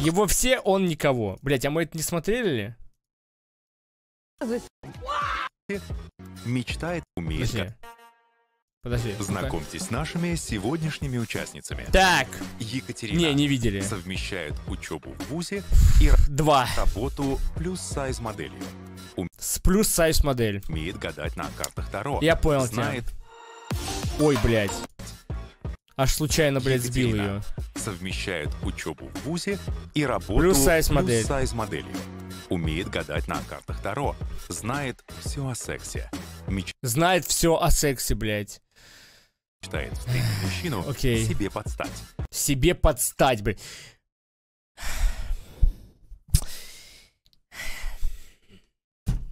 Его все, он никого. Блять, а мы это не смотрели ли? Мечтает умеет. Подожди. Подожди. Знакомьтесь с нашими сегодняшними участницами. Так. Екатерина. Не, не видели. Совмещает учебу в ВУЗе и Два. работу плюс сайз моделью. Ум... С плюс сайз модель. Умеет гадать на картах Таро. Я понял Знает... тебя. Ой, блядь. Аж случайно, блядь, сбил ее. Совмещает учебу в ВУЗе и работу плюс-сайз-модель. Плюс Умеет гадать на картах Таро. Знает все о сексе. Меч... Знает все о сексе, блядь. Читает встретить мужчину okay. себе подстать. Себе подстать, блядь.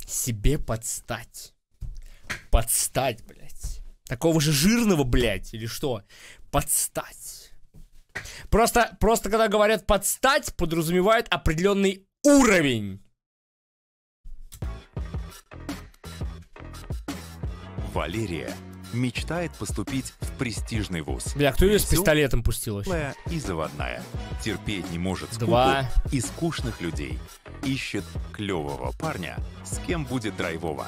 Себе подстать. Подстать, блядь. Такого же жирного, блядь, или что? подстать. Просто, просто когда говорят подстать, подразумевает определенный уровень. Валерия мечтает поступить в престижный вуз. Бля, кто ее с пистолетом пустил вообще? и заводная. Терпеть не может скуку Два. и скучных людей. Ищет клевого парня, с кем будет драйвово.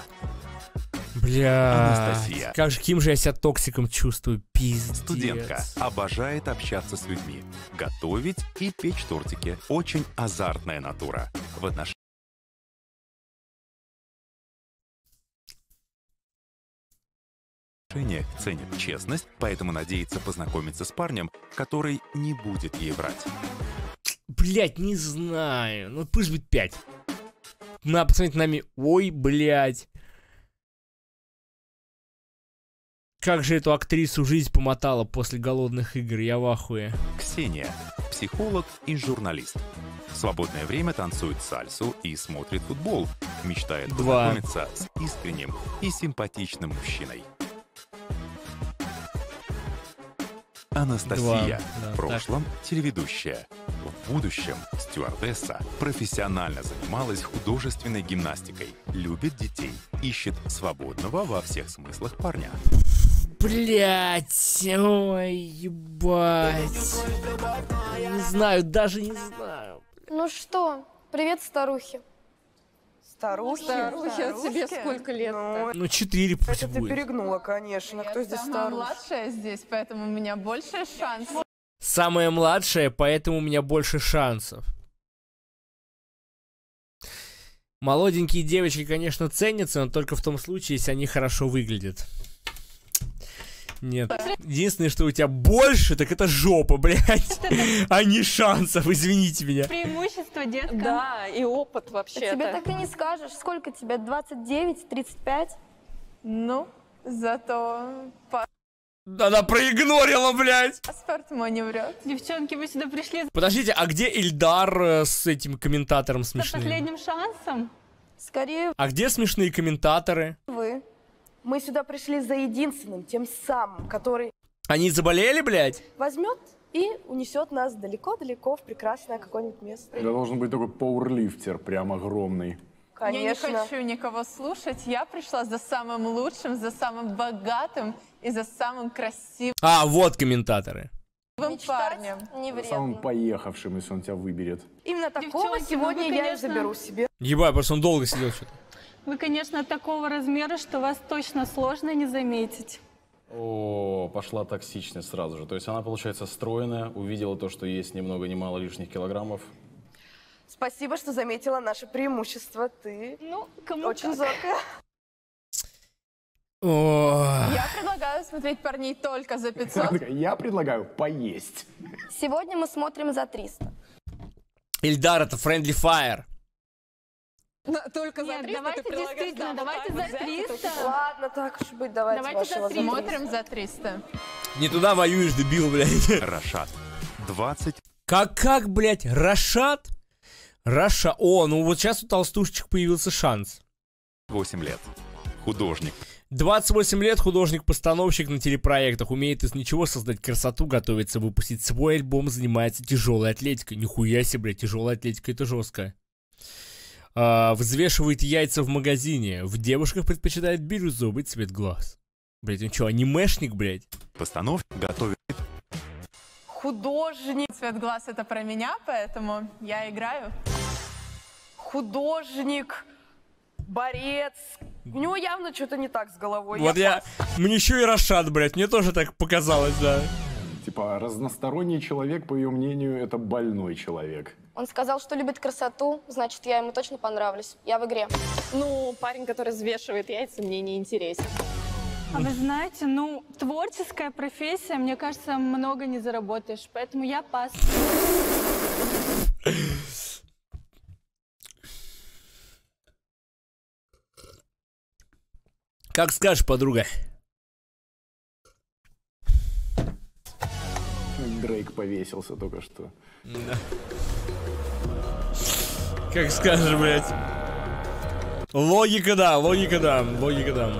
Бля, Анастасия. каким же я себя токсиком чувствую, пиздец. Студентка обожает общаться с людьми, готовить и печь тортики. Очень азартная натура. В отношении отношениях ценит честность, поэтому надеется познакомиться с парнем, который не будет ей врать. Блять, не знаю. Ну пусть будет пять. На посмотрите нами. Ой, блять. Как же эту актрису жизнь помотала после «Голодных игр», я в ахуе. Ксения, психолог и журналист. В свободное время танцует сальсу и смотрит футбол. Мечтает Два. познакомиться с искренним и симпатичным мужчиной. Анастасия. Два. В прошлом так. телеведущая. В будущем стюардесса профессионально занималась художественной гимнастикой, любит детей, ищет свободного во всех смыслах парня. Блять, ой, ебать. Не знаю, даже не знаю. Ну что, привет, старухи. Старухи? Старухи, Старушки? Ну, тебе сколько лет -то? Ну, ну, четыре ну, пусть Это будет. ты перегнула, конечно. Кто здесь самая старуш? младшая здесь, поэтому у меня больше шансов. Самая младшая, поэтому у меня больше шансов. Молоденькие девочки, конечно, ценятся, но только в том случае, если они хорошо выглядят. Нет. Единственное, что у тебя больше, так это жопа, блядь. А не шансов, извините меня. Преимущество детка. Да, и опыт вообще. А тебе так и не скажешь, сколько тебе, 29, 35? Ну, зато... Она проигнорила, блядь. Паспорт мой не врет. Девчонки, вы сюда пришли. Подождите, а где Ильдар э, с этим комментатором смешным? С последним шансом. Скорее. А где смешные комментаторы? Вы. Мы сюда пришли за единственным, тем самым, который... Они заболели, блядь? Возьмет и унесет нас далеко-далеко в прекрасное какое-нибудь место. Это должен быть такой пауэрлифтер прям огромный. Конечно. Я не хочу никого слушать. Я пришла за самым лучшим, за самым богатым и за самым красивым. А, вот комментаторы. Мечтать парнем. не вредно. Самым поехавшим, если он тебя выберет. Именно такого Девчонки, сегодня ну я и заберу себе. Ебай, просто он долго сидел что-то. Вы, конечно, такого размера, что вас точно сложно не заметить. О, пошла токсичность сразу же. То есть она, получается, стройная, увидела то, что есть ни много ни мало лишних килограммов. Спасибо, что заметила наше преимущество. Ты ну, кому очень как. зоркая. О. Я предлагаю смотреть парней только за 500. Я предлагаю поесть. Сегодня мы смотрим за 300. Ильдар, это Friendly Fire. На- Только за Нет, 300 давайте ты действительно, нам давайте за 300. Ладно, так уж быть, давайте, Давайте за три. Смотрим за 300. Не туда воюешь, дебил, блядь. Рашат. 20 Как, как, блядь, Рашат? Раша. О, ну вот сейчас у толстушечек появился шанс. 8 лет. Художник, 28 лет художник-постановщик на телепроектах, умеет из ничего создать красоту, готовится выпустить свой альбом, занимается тяжелой атлетикой. Нихуя себе, блядь, тяжелая атлетика это жестко э, взвешивает яйца в магазине. В девушках предпочитает бирюзовый цвет глаз. Блять, он что, анимешник, блять? Постановка готовит. Художник. Цвет глаз это про меня, поэтому я играю. Художник, борец. У него явно что-то не так с головой. Вот я... я... Мне еще и Рашад, блядь. Мне тоже так показалось, да. Типа, разносторонний человек, по ее мнению, это больной человек. Он сказал, что любит красоту, значит, я ему точно понравлюсь. Я в игре. Ну, парень, который взвешивает яйца, мне не интересен. А вы знаете, ну, творческая профессия, мне кажется, много не заработаешь, поэтому я пас. Как скажешь, подруга. Дрейк повесился только что. Да. Как скажешь, блядь. Логика да, логика да, логика да.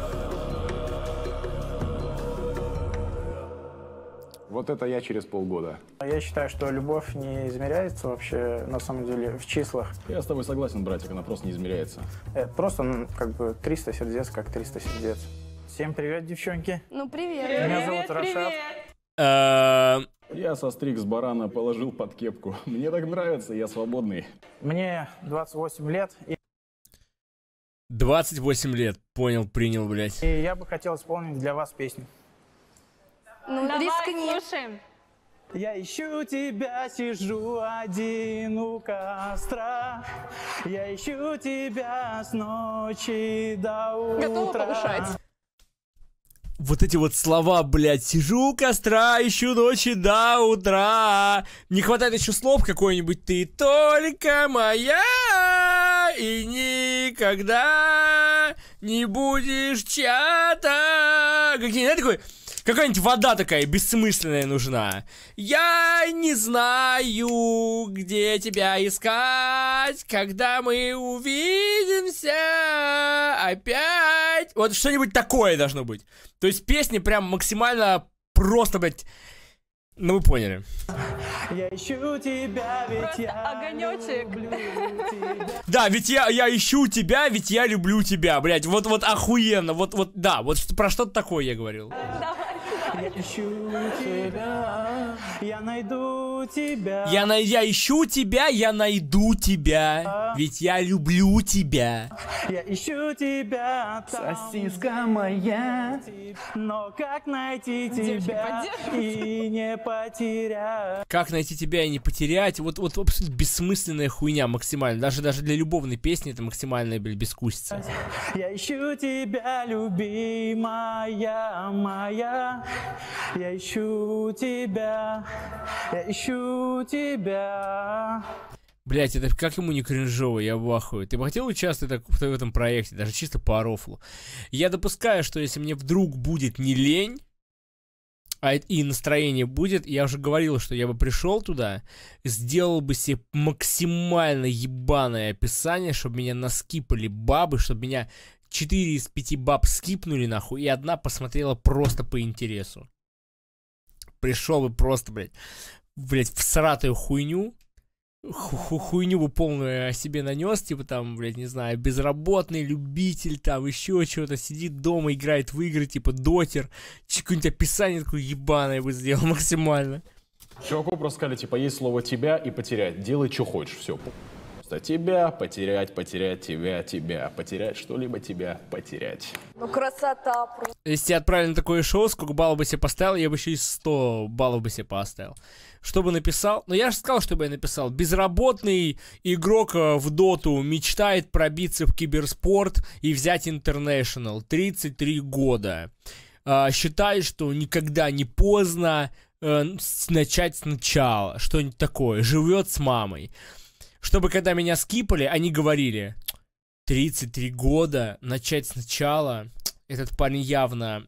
Вот это я через полгода. Я считаю, что любовь не измеряется вообще, на самом деле, в числах. Я с тобой согласен, братик, она просто не измеряется. Это просто, ну, как бы, 300 сердец, как 300 сердец. Всем привет, девчонки. Ну, привет. привет Меня зовут привет. Э, я состриг с барана, положил под кепку. Мне так нравится, я свободный. Мне 28 лет. И... 28 лет, понял, принял, блядь. И я бы хотел исполнить для вас песню. Ну, Давай, рискни. слушаем. Я ищу тебя, сижу один у костра. Я ищу тебя с ночи до утра. Готова повышать вот эти вот слова, блядь, сижу у костра, ищу ночи до утра. Не хватает еще слов какой-нибудь «Ты только моя и никогда не будешь чья-то». Какие-нибудь такой... Какая-нибудь вода такая бессмысленная нужна. Я не знаю, где тебя искать, когда мы увидимся опять. Вот что-нибудь такое должно быть. То есть песни прям максимально просто, блядь, ну вы поняли. Я ищу тебя, ведь Просто я огонечек. Да, ведь я, я ищу тебя, ведь я люблю тебя, блядь. Вот, вот охуенно. Вот, вот, да, вот про что-то такое я говорил. Давай. Я ищу тебя, я найду тебя. Я, на... я ищу тебя, я найду тебя. Ведь я люблю тебя. Я ищу тебя, там, сосиска моя. Но как найти Девочки, тебя и не потерять? Как найти тебя и не потерять? Вот, вот абсолютно бессмысленная хуйня максимально. Даже, даже для любовной песни это максимальная, блядь, бескусица. Я ищу тебя, любимая моя. Я ищу тебя, я ищу тебя. Блять, это как ему не кринжово, я в ахуе. Ты бы хотел участвовать в этом проекте, даже чисто по рофлу. Я допускаю, что если мне вдруг будет не лень, а и настроение будет, я уже говорил, что я бы пришел туда, сделал бы себе максимально ебаное описание, чтобы меня наскипали бабы, чтобы меня четыре из пяти баб скипнули, нахуй, и одна посмотрела просто по интересу. Пришел и просто, блядь, блядь, в сратую хуйню, хуйню бы полную о себе нанес, типа там, блядь, не знаю, безработный, любитель, там еще чего-то, сидит дома, играет в игры, типа дотер, какое-нибудь описание такое ебаное бы сделал максимально. Чуваку просто сказали, типа, есть слово тебя и потерять, делай, что хочешь, все просто тебя, потерять, потерять тебя, тебя, потерять что-либо тебя, потерять. Ну красота просто. Если отправили на такое шоу, сколько баллов бы себе поставил, я бы еще и 100 баллов бы себе поставил. Что бы написал? Ну я же сказал, что бы я написал. Безработный игрок э, в доту мечтает пробиться в киберспорт и взять интернешнл. 33 года. А, считает, что никогда не поздно, э, начать сначала, что-нибудь такое, живет с мамой. Чтобы когда меня скипали, они говорили, 33 года, начать сначала, этот парень явно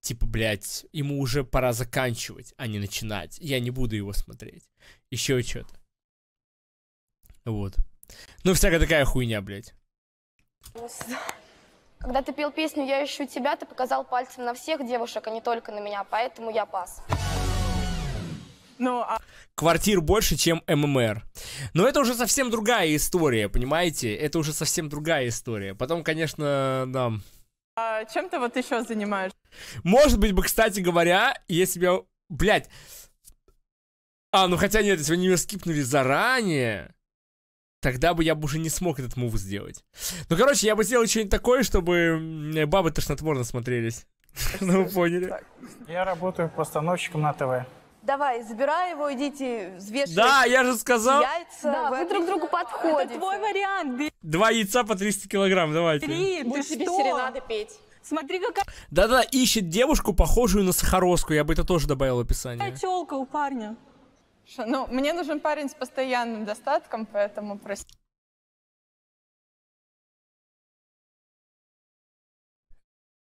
типа, блядь, ему уже пора заканчивать, а не начинать. Я не буду его смотреть. Еще что-то. Вот. Ну, всякая такая хуйня, блядь. Когда ты пел песню «Я ищу тебя», ты показал пальцем на всех девушек, а не только на меня, поэтому я пас. Ну, а... Квартир больше, чем ММР. Но это уже совсем другая история, понимаете? Это уже совсем другая история. Потом, конечно, да. А чем ты вот еще занимаешься? Может быть бы, кстати говоря, если бы я... Блядь. А, ну хотя нет, если бы они меня скипнули заранее, тогда бы я бы уже не смог этот мув сделать. Ну, короче, я бы сделал что-нибудь такое, чтобы бабы тошнотворно смотрелись. Ну, поняли. Я работаю постановщиком на ТВ. Давай, забирай его, идите, взвешивайте. Да, я же сказал. Яйца. Да, вы, вы друг другу подходите. Это твой вариант. Два яйца по 300 килограмм, давайте. Три, ты тебе что? серенады петь. Смотри, какая... Да-да, ищет девушку, похожую на Сахаровскую. Я бы это тоже добавил в описание. Какая тёлка у парня. Шо, ну, мне нужен парень с постоянным достатком, поэтому прости.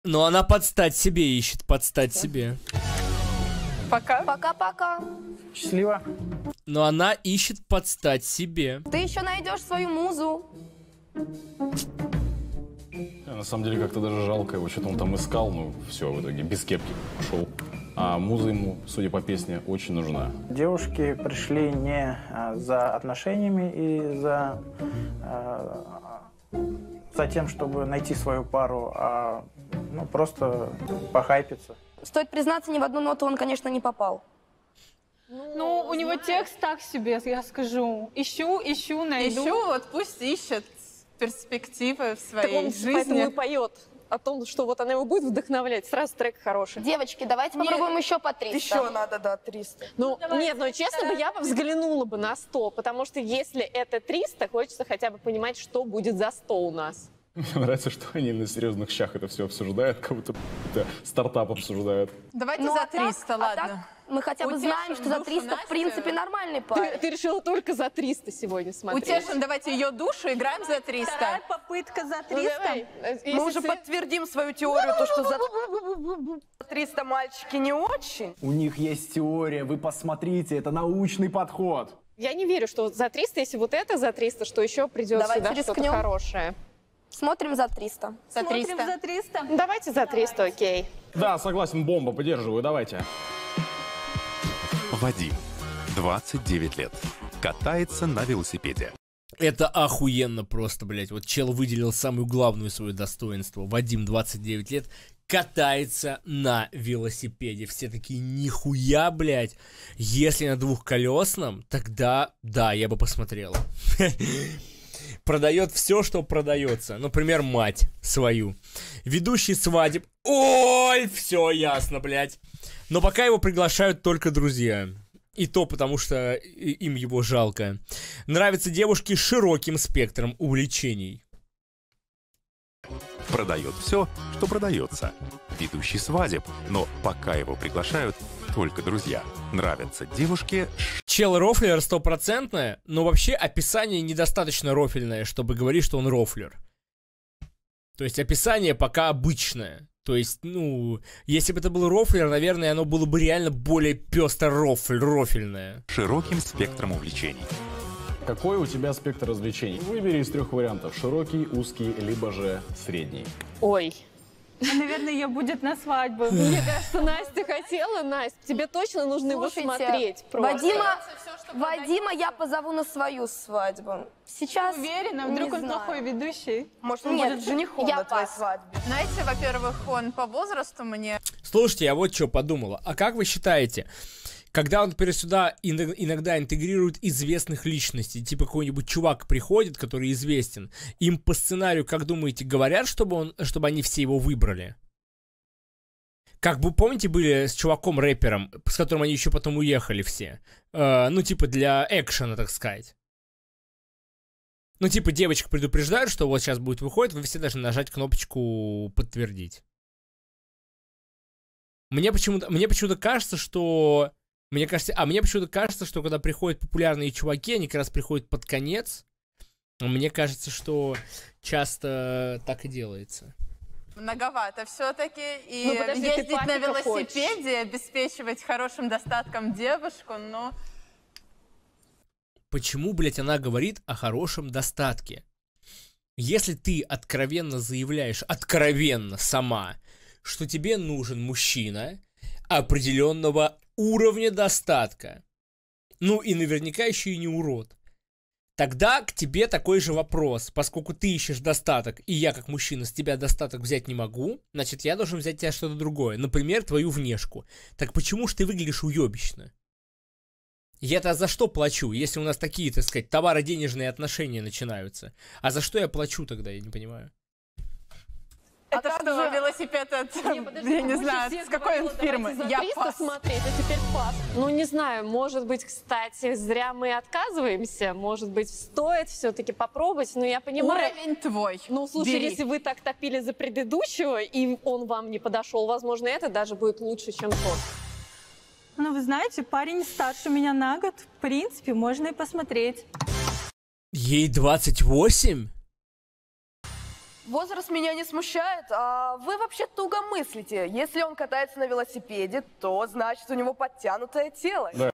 Но она подстать себе ищет, подстать себе. Пока. Пока-пока. Счастливо. Но она ищет подстать себе. Ты еще найдешь свою музу. на самом деле как-то даже жалко его, что-то он там искал, но все, в итоге без кепки пошел. А муза ему, судя по песне, очень нужна. Девушки пришли не а, за отношениями и за, э, за тем, чтобы найти свою пару, а ну, просто похайпиться. Стоит признаться, ни в одну ноту он, конечно, не попал. Ну, ну у него текст так себе, я скажу. Ищу, ищу, найду. Ищу, вот пусть ищет перспективы в своей так он жизни. Поэтому и поет о том, что вот она его будет вдохновлять. Сразу трек хороший. Девочки, давайте нет. попробуем еще по 300. Еще надо, да, 300. Ну, ну нет, ну честно бы я бы взглянула бы на 100, потому что если это 300, хочется хотя бы понимать, что будет за 100 у нас. Мне нравится, что они на серьезных щах это все обсуждают, как будто это стартап обсуждают. Давайте Ну, за а так- 300, а ладно. так мы хотя бы Утешим знаем, что за душу 300 в принципе нормальный Ты, парень. ты решила только за 300 сегодня смотреть. Утешим, давайте ее душу, играем за 300. Вторая попытка за 300. Ну, давай. Мы уже все- подтвердим свою теорию, то, что за 300 мальчики не очень. У них есть теория, вы посмотрите, это научный подход. Я не верю, что за 300, если вот это за 300, что еще придет Давай сюда что-то рискнем. Смотрим за 300. За Смотрим за 300. Давайте за 300, окей. Да, согласен, бомба, поддерживаю, давайте. Вадим, 29 лет, катается на велосипеде. Это охуенно просто, блять. Вот чел выделил самую главную свое достоинство. Вадим, 29 лет, катается на велосипеде. Все такие, нихуя, блядь. Если на двухколесном, тогда, да, я бы посмотрел. продает все, что продается. Например, мать свою. Ведущий свадеб. Ой, все ясно, блядь. Но пока его приглашают только друзья. И то потому, что э, им его жалко. Нравятся девушки широким спектром увлечений. Продает все, что продается. Ведущий свадеб, но пока его приглашают только друзья. Нравятся девушки Чел рофлер стопроцентное, но вообще описание недостаточно рофельное, чтобы говорить, что он рофлер. То есть описание пока обычное. То есть, ну, если бы это был рофлер, наверное, оно было бы реально более пестро рофль, рофельное. Широким спектром увлечений. Какой у тебя спектр развлечений? Выбери из трех вариантов. Широкий, узкий, либо же средний. Ой, ну, наверное, ее будет на свадьбу. Мне кажется, Настя хотела. Настя, тебе точно нужно Слушайте, его смотреть. Просто. Вадима, Вадима я позову на свою свадьбу. Сейчас Уверена, вдруг он знаю. плохой ведущий. Может, он Нет, будет женихом я на твоей свадьбе. Знаете, во-первых, он по возрасту мне... Слушайте, я вот что подумала. А как вы считаете, когда он теперь сюда иногда интегрирует известных личностей, типа какой-нибудь чувак приходит, который известен, им по сценарию, как думаете, говорят, чтобы, он, чтобы они все его выбрали? Как бы, помните, были с чуваком-рэпером, с которым они еще потом уехали все? Э, ну, типа для экшена, так сказать. Ну, типа, девочка предупреждают, что вот сейчас будет выходит, вы все должны нажать кнопочку «Подтвердить». Мне почему-то, мне почему-то кажется, что мне кажется, а мне почему-то кажется, что когда приходят популярные чуваки, они как раз приходят под конец. Мне кажется, что часто так и делается. Многовато все-таки. И ну, подожди, ездить на велосипеде, хочешь. обеспечивать хорошим достатком девушку, но ну. Почему, блядь, она говорит о хорошем достатке? Если ты откровенно заявляешь, откровенно сама, что тебе нужен мужчина определенного уровня достатка. Ну и наверняка еще и не урод. Тогда к тебе такой же вопрос. Поскольку ты ищешь достаток, и я как мужчина с тебя достаток взять не могу, значит я должен взять тебя что-то другое. Например, твою внешку. Так почему же ты выглядишь уебищно? Я-то за что плачу, если у нас такие, так сказать, товароденежные отношения начинаются? А за что я плачу тогда, я не понимаю. Это а что, же... велосипед от, не, эм, я не знаю, с какой говорила, фирмы? Я 300 пас. смотреть, а теперь пас. Ну, не знаю, может быть, кстати, зря мы отказываемся. Может быть, стоит все-таки попробовать, но я понимаю... Уровень твой. Ну, слушай, Бери. если вы так топили за предыдущего, и он вам не подошел, возможно, это даже будет лучше, чем тот. Ну, вы знаете, парень старше меня на год. В принципе, можно и посмотреть. Ей 28? Возраст меня не смущает, а вы вообще туго мыслите. Если он катается на велосипеде, то значит у него подтянутое тело. Да.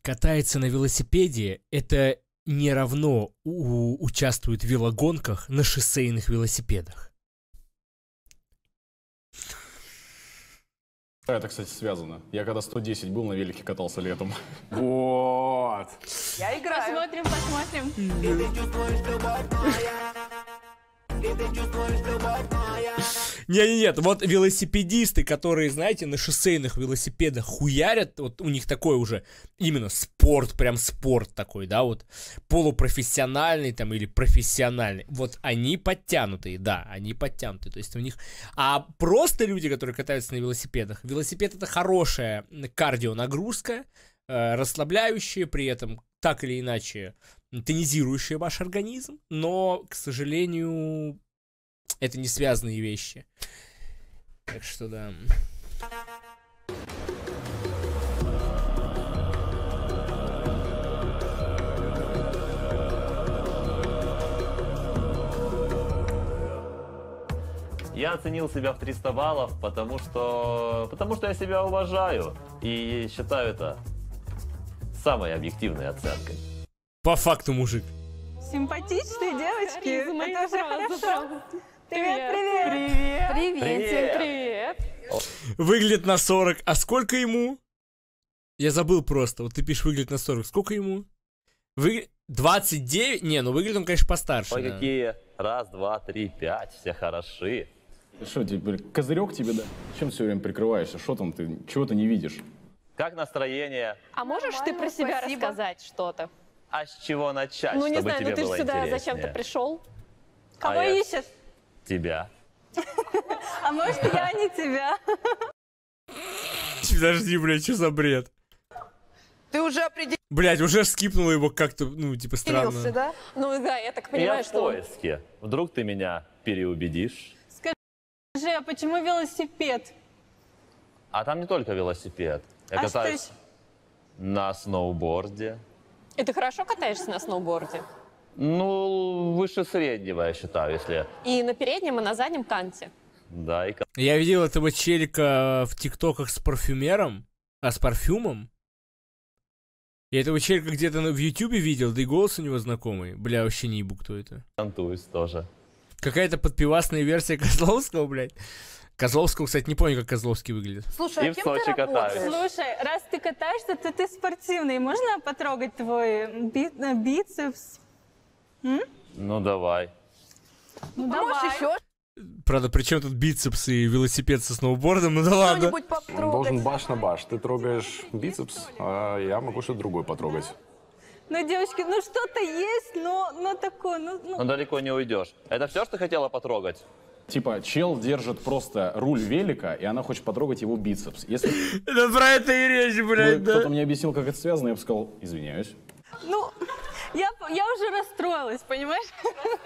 Катается на велосипеде – это не равно у- участвует в велогонках на шоссейных велосипедах. Это, кстати, связано. Я когда 110 был, на велике катался летом. Вот. Я играю. Посмотрим, посмотрим. Не-не-нет, вот велосипедисты, которые, знаете, на шоссейных велосипедах хуярят, вот у них такой уже именно спорт, прям спорт такой, да, вот полупрофессиональный там или профессиональный. Вот они подтянутые, да, они подтянутые, то есть у них... А просто люди, которые катаются на велосипедах, велосипед это хорошая кардионагрузка, э, расслабляющие, при этом так или иначе тонизирующие ваш организм, но, к сожалению, это не связанные вещи. Так что да. Я оценил себя в 300 баллов, потому что, потому что я себя уважаю и считаю это самой объективной оценкой. По факту, мужик. Симпатичные а, девочки. Это уже хорошо. Привет, привет. Привет. Привет. Привет. Выглядит на 40. А сколько ему? Я забыл просто. Вот ты пишешь выглядит на 40. Сколько ему? Вы... 29? Не, ну выглядит он, конечно, постарше. Ой, какие. Раз, два, три, пять. Все хороши. Что, теперь козырек тебе, да? Чем все время прикрываешься? Что там ты? Чего ты не видишь? Как настроение? А можешь ты про себя спасибо. рассказать что-то? А с чего начать, Ну, не чтобы знаю, ну тебе ну ты же сюда зачем-то пришел. А Кого А ищешь? Тебя. А может, я а не тебя? Подожди, блядь, что за бред? Ты уже определился, Блядь, уже скипнул его как-то, ну, типа, странно. да? Ну да, я так понимаю, я в что... он- Вдруг ты меня переубедишь. Скажи, а почему велосипед? А там не только велосипед. Я а катаюсь что... на сноуборде. И ты хорошо катаешься на сноуборде? Ну, выше среднего, я считаю, если... И на переднем, и на заднем канте. Да, и... Я видел этого челика в тиктоках с парфюмером, а с парфюмом. Я этого челика где-то в ютюбе видел, да и голос у него знакомый. Бля, вообще не ебу, кто это. Антуис тоже. Какая-то подпивасная версия Козловского, блядь. Козловского, кстати, не помню, как Козловский выглядит. Слушай, а кем в Сочи ты катаюсь. работаешь? Слушай, раз ты катаешься, то ты спортивный. Можно потрогать твой би э, бицепс? М? Ну, давай. Ну, давай. Можешь еще? Правда, при чем тут бицепс и велосипед со сноубордом? Ну да ладно. Должен баш на баш. Ты трогаешь бицепс, а я могу что-то другое потрогать. Ну, девочки, ну что-то есть, но, но такое, ну, ну... Но далеко не уйдешь. Это все, что хотела потрогать? Типа, чел держит просто руль велика, и она хочет потрогать его бицепс. Если... Да про это и речь, блядь, да. Кто-то мне объяснил, как это связано, я бы сказал, извиняюсь. Ну, я, я уже расстроилась, понимаешь?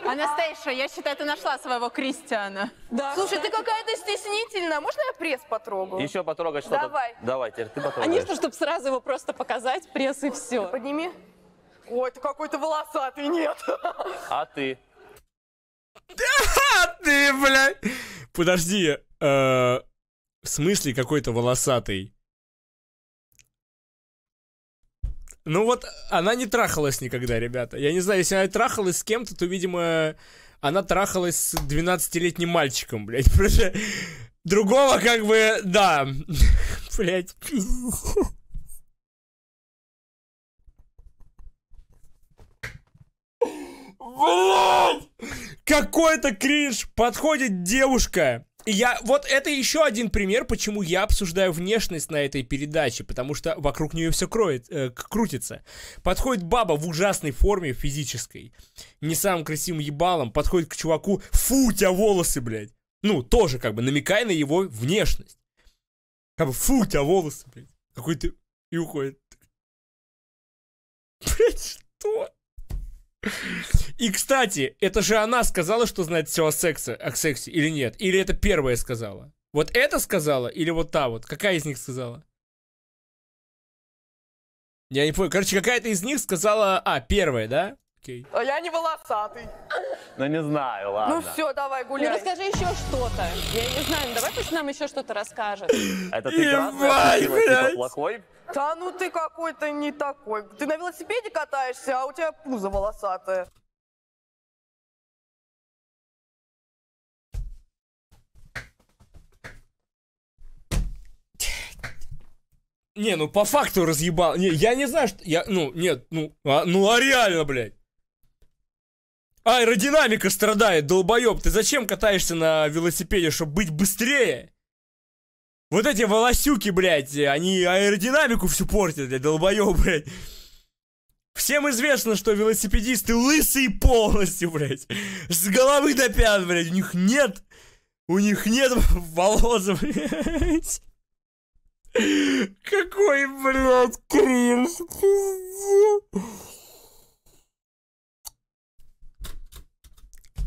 Анастейша, я считаю, ты нашла своего Кристиана. Да. Слушай, ты какая-то стеснительная. Можно я пресс потрогаю? Еще потрогать что-то? Давай. Давай, теперь ты потрогаешь. А не что, чтобы сразу его просто показать, пресс и все. Подними. Ой, ты какой-то волосатый, нет. А ты? Да ты, блядь! Подожди, э, в смысле какой-то волосатый? Ну вот, она не трахалась никогда, ребята. Я не знаю, если она трахалась с кем-то, то, видимо, она трахалась с 12-летним мальчиком, блядь. Просто другого как бы, да. Блядь, Блядь! Какой-то кринж! Подходит девушка, я, вот это еще один пример, почему я обсуждаю внешность на этой передаче, потому что вокруг нее все кроет, э, крутится. Подходит баба в ужасной форме физической, не самым красивым ебалом, подходит к чуваку, фу, у тебя волосы, блядь. Ну, тоже как бы намекая на его внешность. Как бы, фу, у тебя волосы, блядь. Какой ты... И уходит. Блядь, что? И, кстати, это же она сказала, что знает все о сексе, о сексе или нет? Или это первая сказала? Вот это сказала или вот та вот? Какая из них сказала? Я не понял. Короче, какая-то из них сказала... А, первая, да? Окей. А я не волосатый. Ну не знаю, ладно. Ну все, давай гуляй. Ну расскажи еще что-то. Я не знаю, ну, давай пусть нам еще что-то расскажет. Это ты красный, а ты типа плохой? Да ну ты какой-то не такой. Ты на велосипеде катаешься, а у тебя пузо волосатое. Не, ну по факту разъебал. Не, я не знаю, что... Я, ну, нет, ну, а, ну а реально, блядь. Аэродинамика страдает, долбоёб, Ты зачем катаешься на велосипеде, чтобы быть быстрее? Вот эти волосюки, блядь, они аэродинамику всю портят, блядь, долбоёб, блядь. Всем известно, что велосипедисты лысые полностью, блядь. С головы до пят, блядь. У них нет... У них нет волос, блядь. Какой, блядь, кринж, пиздец.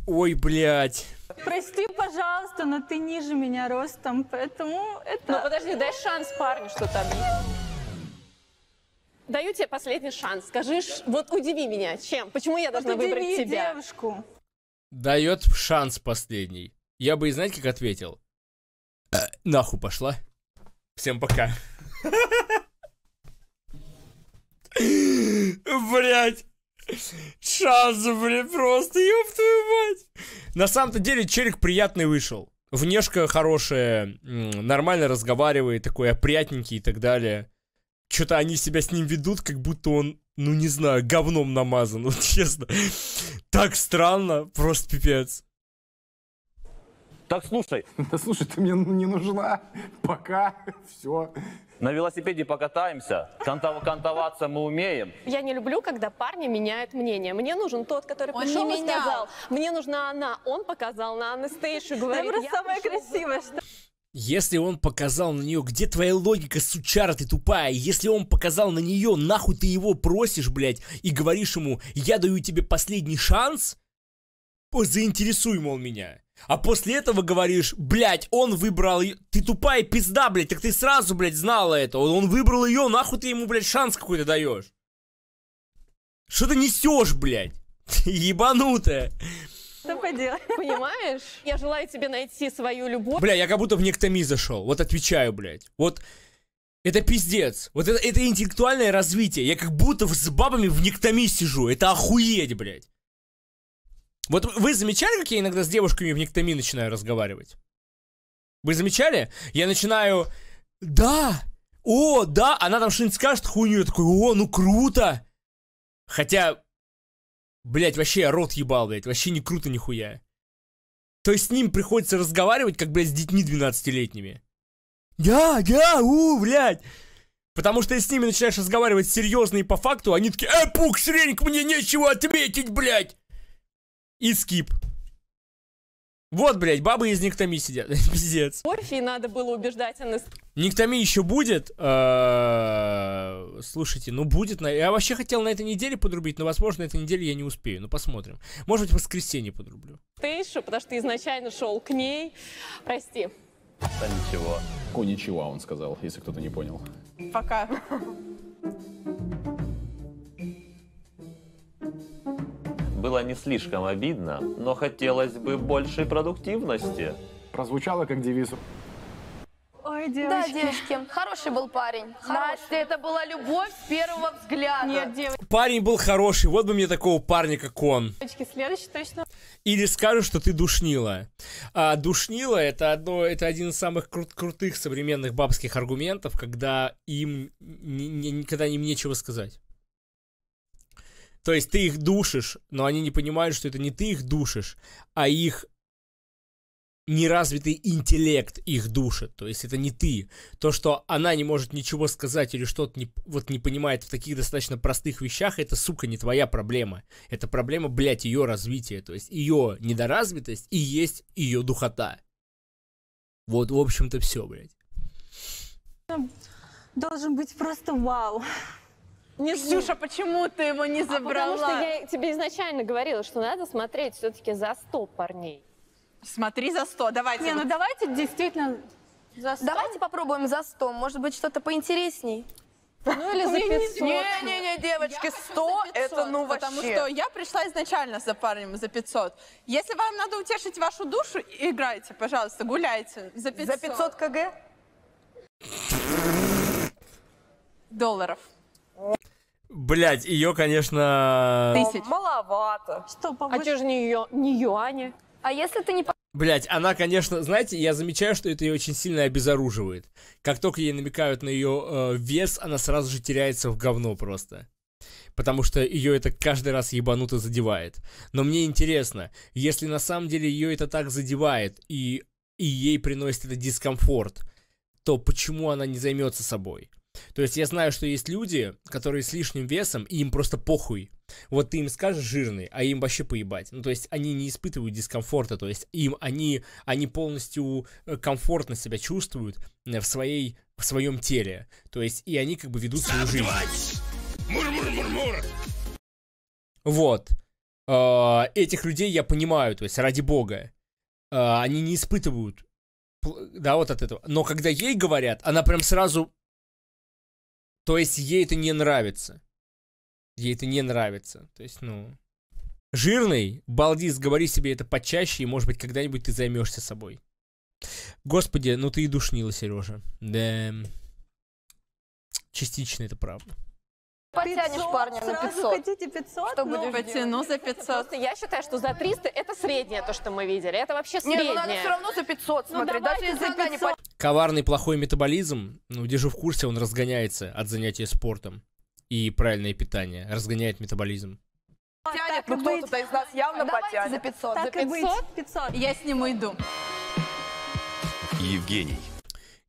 Ой, блядь. Прости, пожалуйста, но ты ниже меня ростом, поэтому это... Ну подожди, дай шанс парню что там объяснить. Даю тебе последний шанс. Скажи, вот удиви меня, чем? Почему я должна вот выбрать тебя? девушку. Дает шанс последний. Я бы и знать как ответил. Э, нахуй пошла. Всем пока. Блять. Шансы, блин, просто, ёб твою мать. На самом-то деле, Черик приятный вышел. Внешка хорошая, нормально разговаривает, такой опрятненький и так далее. Что-то они себя с ним ведут, как будто он, ну не знаю, говном намазан, вот честно. Так странно, просто пипец. Так слушай. Да слушай, ты мне не нужна. Пока. Все. На велосипеде покатаемся, кантов, кантоваться мы умеем. Я не люблю, когда парни меняют мнение. Мне нужен тот, который он пришел и сказал, мне нужна она. Он показал на Анастейшу, говорит, я самое красивое, что... Если он показал на нее, где твоя логика, сучара, ты тупая? Если он показал на нее, нахуй ты его просишь, блядь, и говоришь ему, я даю тебе последний шанс? Заинтересуй, мол, меня. А после этого говоришь, блядь, он выбрал ее. Ты тупая пизда, блядь, так ты сразу, блядь, знала это. Он, он выбрал ее, нахуй ты ему, блядь, шанс какой-то даешь. Что ты несешь, блядь? Ебанутая. Что поделать? Понимаешь? Я желаю тебе найти свою любовь. Бля, я как будто в нектоми зашел. Вот отвечаю, блядь. Вот это пиздец. Вот это, это интеллектуальное развитие. Я как будто с бабами в нектоми сижу. Это охуеть, блядь. Вот вы замечали, как я иногда с девушками в никтами начинаю разговаривать? Вы замечали? Я начинаю... Да! О, да! Она там что-нибудь скажет хуйню. Я такой, о, ну круто! Хотя... Блять, вообще я рот ебал, блять. Вообще не круто нихуя. То есть с ним приходится разговаривать, как, блядь, с детьми 12-летними. Я, я, у, блядь! Потому что если с ними начинаешь разговаривать серьезно и по факту, они такие, э, пук, срень, мне нечего отметить, блядь! и скип. Вот, блядь, бабы из Никтами сидят. Пиздец. Кофе надо было убеждать она. Никтами еще будет. Э, слушайте, ну будет. на. Я вообще хотел на этой неделе подрубить, но, возможно, на этой неделе я не успею. Ну, посмотрим. Может быть, в воскресенье подрублю. Ты еще, потому что ты изначально шел к ней. Прости. Да ничего. Кое-ничего он сказал, если кто-то не понял. Пока. было не слишком обидно, но хотелось бы большей продуктивности. Прозвучало как девиз. Ой, девочки. Да, девочки, хороший был парень. Хороший. Настя, это была любовь с первого взгляда. Нет, девочки. Парень был хороший, вот бы мне такого парня, как он. Девочки, следующий точно. Или скажут, что ты душнила. А душнила это одно, это один из самых крут, крутых современных бабских аргументов, когда им никогда им нечего сказать. То есть ты их душишь, но они не понимают, что это не ты их душишь, а их неразвитый интеллект их душит. То есть это не ты. То, что она не может ничего сказать или что-то не, вот не понимает в таких достаточно простых вещах, это, сука, не твоя проблема. Это проблема, блядь, ее развития. То есть ее недоразвитость и есть ее духота. Вот, в общем-то, все, блядь. Должен быть просто вау. Не знаю. почему ты его не забрала? А потому что я тебе изначально говорила, что надо смотреть все-таки за 100 парней. Смотри за 100, давайте. Не, ну давайте действительно за 100. Давайте попробуем за 100, может быть, что-то поинтересней. Ну или за 500. Не-не-не, девочки, 100 это ну вообще. Потому что я пришла изначально за парнем за 500. Если вам надо утешить вашу душу, играйте, пожалуйста, гуляйте за 500. За 500 кг? Долларов. Блять, ее, конечно... Тысяч. Маловато. Что, а повыше? А что же не, ю... не юаня? А если ты не... Блять, она, конечно, знаете, я замечаю, что это ее очень сильно обезоруживает. Как только ей намекают на ее э, вес, она сразу же теряется в говно просто. Потому что ее это каждый раз ебануто задевает. Но мне интересно, если на самом деле ее это так задевает и, и ей приносит это дискомфорт, то почему она не займется собой? То есть я знаю, что есть люди, которые с лишним весом, и им просто похуй. Вот ты им скажешь жирный, а им вообще поебать. Ну, то есть они не испытывают дискомфорта, то есть им они, они полностью э, комфортно себя чувствуют э, в своей, в своем теле. То есть и они как бы ведут свою жизнь. Вот. А, этих людей я понимаю, то есть ради бога. А, они не испытывают да, вот от этого. Но когда ей говорят, она прям сразу то есть ей это не нравится. Ей это не нравится. То есть, ну... Жирный, балдис, говори себе это почаще, и, может быть, когда-нибудь ты займешься собой. Господи, ну ты и душнила, Сережа. Да. Частично это правда. Потянешь 500, парня на 500. хотите 500? Что ну, потяну за 500. я считаю, что за 300 это среднее то, что мы видели. Это вообще среднее. Нет, ну надо все равно за 500 ну, смотреть. Ну, даже за 500. Коварный плохой метаболизм, ну, держу в курсе, он разгоняется от занятия спортом. И правильное питание разгоняет метаболизм. Тянет, ну кто-то из нас явно Давайте потянет. за 500. Так за 500. 500. Я с ним иду. Евгений.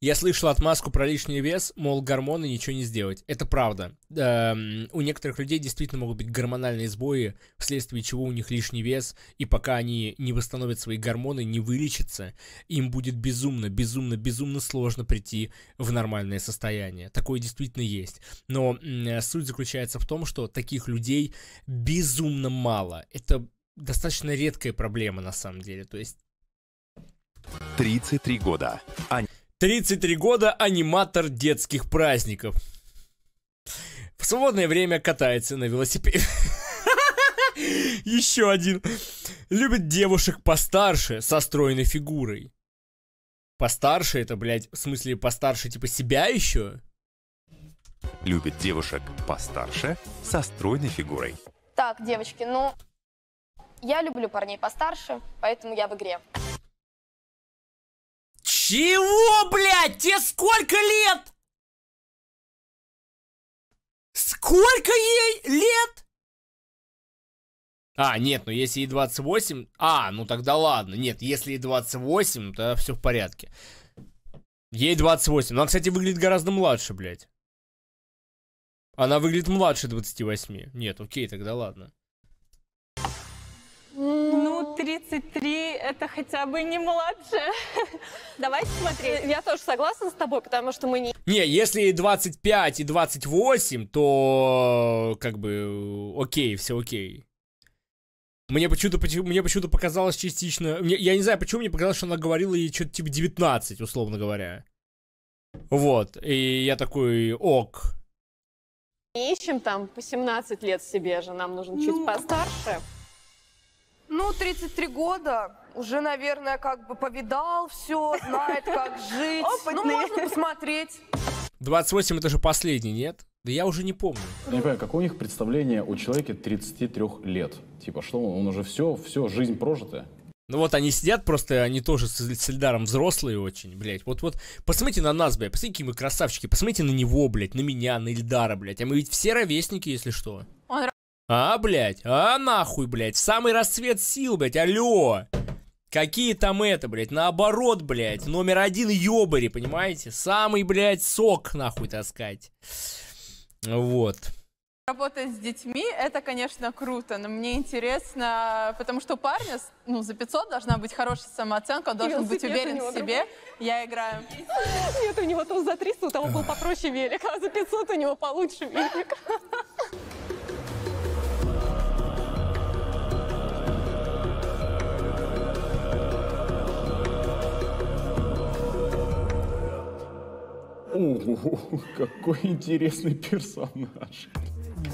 Я слышал отмазку про лишний вес, мол, гормоны ничего не сделать. Это правда. Эм, у некоторых людей действительно могут быть гормональные сбои, вследствие чего у них лишний вес, и пока они не восстановят свои гормоны, не вылечатся, им будет безумно, безумно, безумно сложно прийти в нормальное состояние. Такое действительно есть. Но э, суть заключается в том, что таких людей безумно мало. Это достаточно редкая проблема на самом деле. То есть... 33 года. Аня. 33 года аниматор детских праздников. В свободное время катается на велосипеде. Еще один. Любит девушек постарше, со стройной фигурой. Постарше это, блядь, в смысле постарше типа себя еще? Любит девушек постарше, со стройной фигурой. Так, девочки, ну, я люблю парней постарше, поэтому я в игре. Чего, блядь? Тебе сколько лет? Сколько ей лет? А, нет, ну если ей 28... А, ну тогда ладно. Нет, если ей 28, то все в порядке. Ей 28. Но ну, она, кстати, выглядит гораздо младше, блядь. Она выглядит младше 28. Нет, окей, тогда ладно. 33 это хотя бы не младше. давай смотреть. Э, я тоже согласна с тобой, потому что мы не... Не, если и 25, и 28, то как бы окей, все окей. Мне почему-то мне почему то показалось частично... Мне, я не знаю, почему мне показалось, что она говорила ей что-то типа 19, условно говоря. Вот, и я такой, ок. Не ищем там по 17 лет себе же, нам нужно ну... чуть постарше. Ну, 33 года, уже, наверное, как бы повидал все, знает, как жить. Ну, Опытный. Ну, можно посмотреть. 28 это же последний, нет? Да я уже не помню. Я не понимаю, какое у них представление у человека 33 лет? Типа, что он, он уже все, все, жизнь прожитая? Ну вот они сидят просто, они тоже с Эльдаром взрослые очень, блядь. Вот-вот, посмотрите на нас, блядь, посмотрите, какие мы красавчики, посмотрите на него, блядь, на меня, на Эльдара, блядь. А мы ведь все ровесники, если что. Он а, блядь, а нахуй, блядь, самый расцвет сил, блядь, алло. Какие там это, блядь, наоборот, блядь, номер один ёбари, понимаете? Самый, блядь, сок нахуй таскать. Вот. Работать с детьми, это, конечно, круто, но мне интересно, потому что у парня, ну, за 500 должна быть хорошая самооценка, он должен быть уверен в себе. Другой. Я играю. Нет, у него то за 300, у того был попроще велик, а за 500 у него получше велик. Ого, какой интересный персонаж.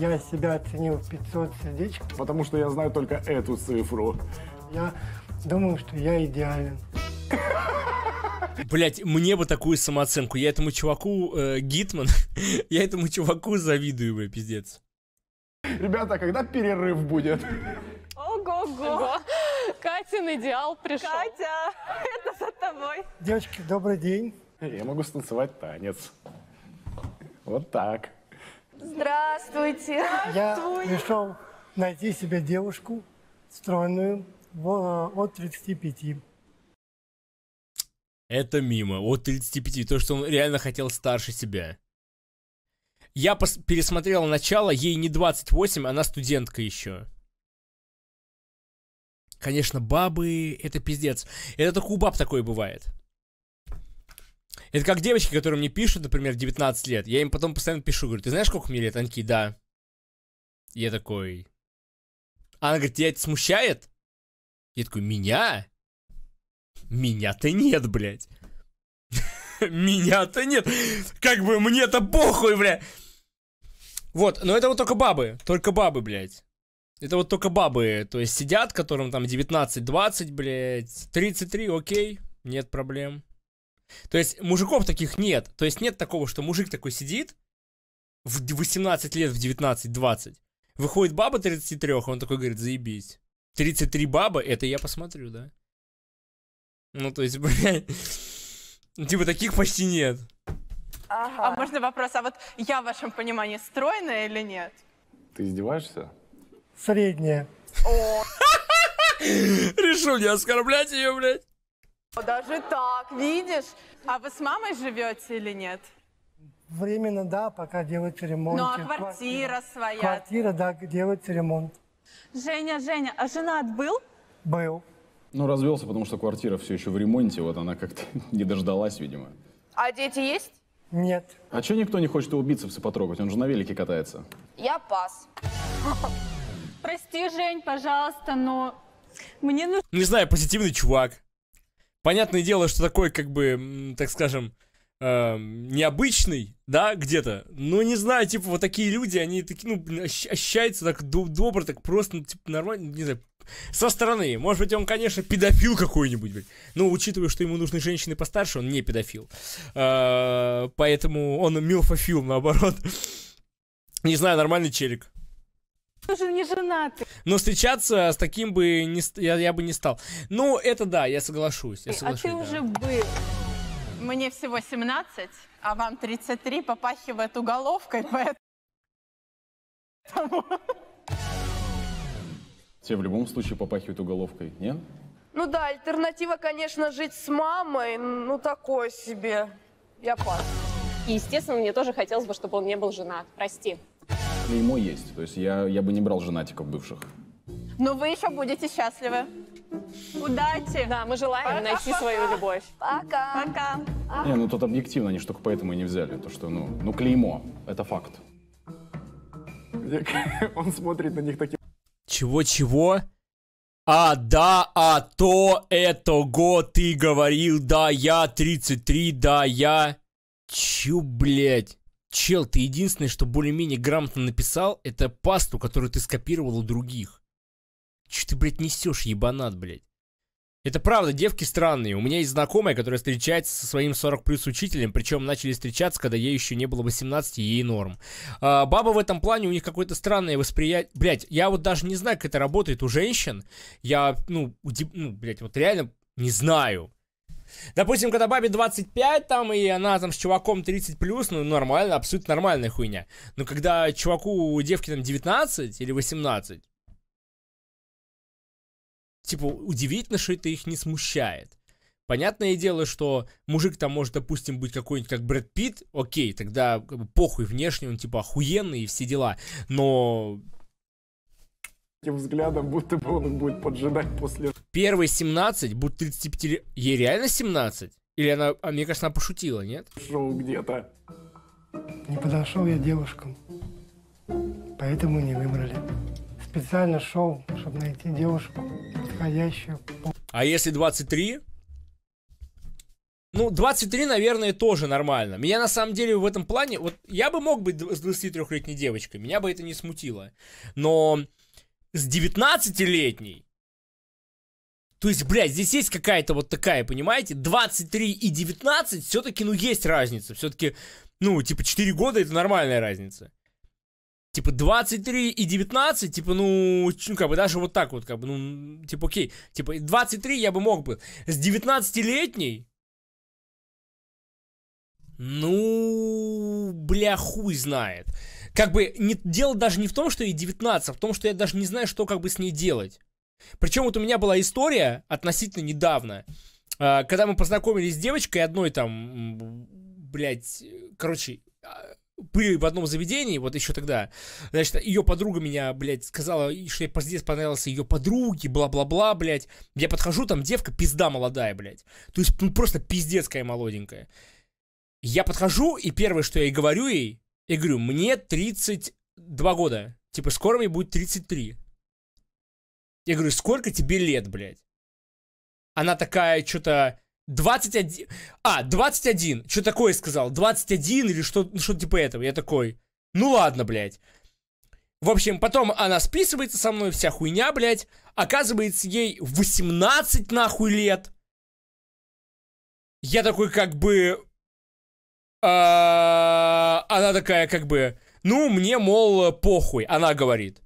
Я себя оценил 500 сердечек. Потому что я знаю только эту цифру. Я думал, что я идеален. Блять, мне бы такую самооценку. Я этому чуваку, э, Гитман, я этому чуваку завидую, бля, пиздец. Ребята, когда перерыв будет? Ого-го! Катин идеал пришел. Катя, это за тобой. Девочки, добрый день. Я могу станцевать танец. Вот так. Здравствуйте. Я пришел найти себе девушку стройную э, от 35. Это мимо. От 35. То, что он реально хотел старше себя. Я пересмотрел начало, ей не 28, она студентка еще. Конечно, бабы, это пиздец. Это только у баб такое бывает. Это как девочки, которые мне пишут, например, 19 лет. Я им потом постоянно пишу, говорю, ты знаешь, сколько мне лет? Они такие, да. Я такой... «А она говорит, тебя это смущает? Я такой, меня? Меня-то нет, блядь. Меня-то нет. Как бы мне-то похуй, блядь. Вот, но это вот только бабы. Только бабы, блядь. Это вот только бабы, то есть сидят, которым там 19-20, блядь, 33, окей, нет проблем. То есть мужиков таких нет. То есть нет такого, что мужик такой сидит в 18 лет, в 19-20. Выходит баба 33, он такой говорит, заебись. 33 бабы, это я посмотрю, да? Ну, то есть, блядь, ну, типа таких почти нет. Ага. А можно вопрос, а вот я в вашем понимании стройная или нет? Ты издеваешься? Средняя. Решил не оскорблять ее, блядь. Даже так, видишь? А вы с мамой живете или нет? Временно, да, пока делают ремонт. Ну, а квартира, квартира своя? Квартира, да, делают ремонт. Женя, Женя, а женат был? Был. Ну, развелся, потому что квартира все еще в ремонте, вот она как-то не дождалась, видимо. А дети есть? Нет. А что никто не хочет его все потрогать? Он же на велике катается. Я пас. Прости, Жень, пожалуйста, но мне нужно... Не знаю, позитивный чувак понятное дело, что такой, как бы, так скажем, э, необычный, да, где-то. Но не знаю, типа, вот такие люди, они такие, ну, ощущаются так добро, так просто, ну, типа, нормально, не знаю, со стороны. Может быть, он, конечно, педофил какой-нибудь, блядь. Но учитывая, что ему нужны женщины постарше, он не педофил. Э, поэтому он милфофил, наоборот. Не знаю, нормальный челик. Ты же не женатый. Но встречаться с таким бы не, я, я бы не стал. Ну, это да, я соглашусь. Я а соглашусь а ты да. уже был. Мне всего 17, а вам 33 попахивает уголовкой, поэтому... Тебе в любом случае попахивает уголовкой, нет? Ну да, альтернатива, конечно, жить с мамой, ну такое себе. Я пас. И, естественно, мне тоже хотелось бы, чтобы он не был женат. Прости клеймо ну, есть. То есть я, я бы не брал женатиков бывших. Но ну, вы еще будете счастливы. Удачи! Да, мы желаем пока, найти пока. свою любовь. Пока. Пока. А? Не, ну тут объективно они же только поэтому и не взяли. То, что, ну, ну клеймо. Это факт. Он смотрит на них таким... Чего-чего? А, да, а то, это год ты говорил, да, я 33, да, я... Чё, блядь? чел, ты единственное, что более-менее грамотно написал, это пасту, которую ты скопировал у других. Че ты, блядь, несешь, ебанат, блядь? Это правда, девки странные. У меня есть знакомая, которая встречается со своим 40 плюс учителем, причем начали встречаться, когда ей еще не было 18, ей норм. А, бабы в этом плане, у них какое-то странное восприятие. Блять, я вот даже не знаю, как это работает у женщин. Я, ну, удив... ну блять, вот реально не знаю. Допустим, когда бабе 25 там, и она там с чуваком 30 плюс, ну нормально, абсолютно нормальная хуйня. Но когда чуваку у девки там 19 или 18, типа, удивительно, что это их не смущает. Понятное дело, что мужик там может, допустим, быть какой-нибудь как Брэд Питт, окей, тогда как бы, похуй внешне, он типа охуенный и все дела, но таким взглядом, будто бы он их будет поджидать после... Первые 17 будет 35 лет. Ей реально 17? Или она, а мне кажется, она пошутила, нет? Шоу где-то. Не подошел я девушкам, поэтому не выбрали. Специально шел, чтобы найти девушку, подходящую. А если 23? Ну, 23, наверное, тоже нормально. Меня на самом деле в этом плане... Вот я бы мог быть с 23-летней девочкой, меня бы это не смутило. Но с 19-летней. То есть, блядь, здесь есть какая-то вот такая, понимаете? 23 и 19 все-таки, ну, есть разница. Все-таки, ну, типа, 4 года это нормальная разница. Типа, 23 и 19, типа, ну, ну, как бы даже вот так вот, как бы, ну, типа, окей. Типа, 23 я бы мог бы. С 19-летней, ну, бля, хуй знает. Как бы не, дело даже не в том, что ей 19, а в том, что я даже не знаю, что как бы с ней делать. Причем вот у меня была история относительно недавно, а, когда мы познакомились с девочкой одной там, блядь, короче, а, были в одном заведении, вот еще тогда, значит, ее подруга меня, блядь, сказала, что я пиздец понравился ее подруге, бла-бла-бла, блядь. Я подхожу, там девка пизда молодая, блядь. То есть, ну, просто пиздецкая молоденькая. Я подхожу, и первое, что я и говорю ей, я говорю, мне 32 года. Типа, скоро мне будет 33. Я говорю, сколько тебе лет, блядь? Она такая, что-то... 21... А, 21. Что такое сказал? 21 или ну, что-то что типа этого. Я такой, ну ладно, блядь. В общем, потом она списывается со мной, вся хуйня, блядь. Оказывается, ей 18 нахуй лет. Я такой как бы... А, она такая, как бы, ну, мне, мол, похуй, она говорит.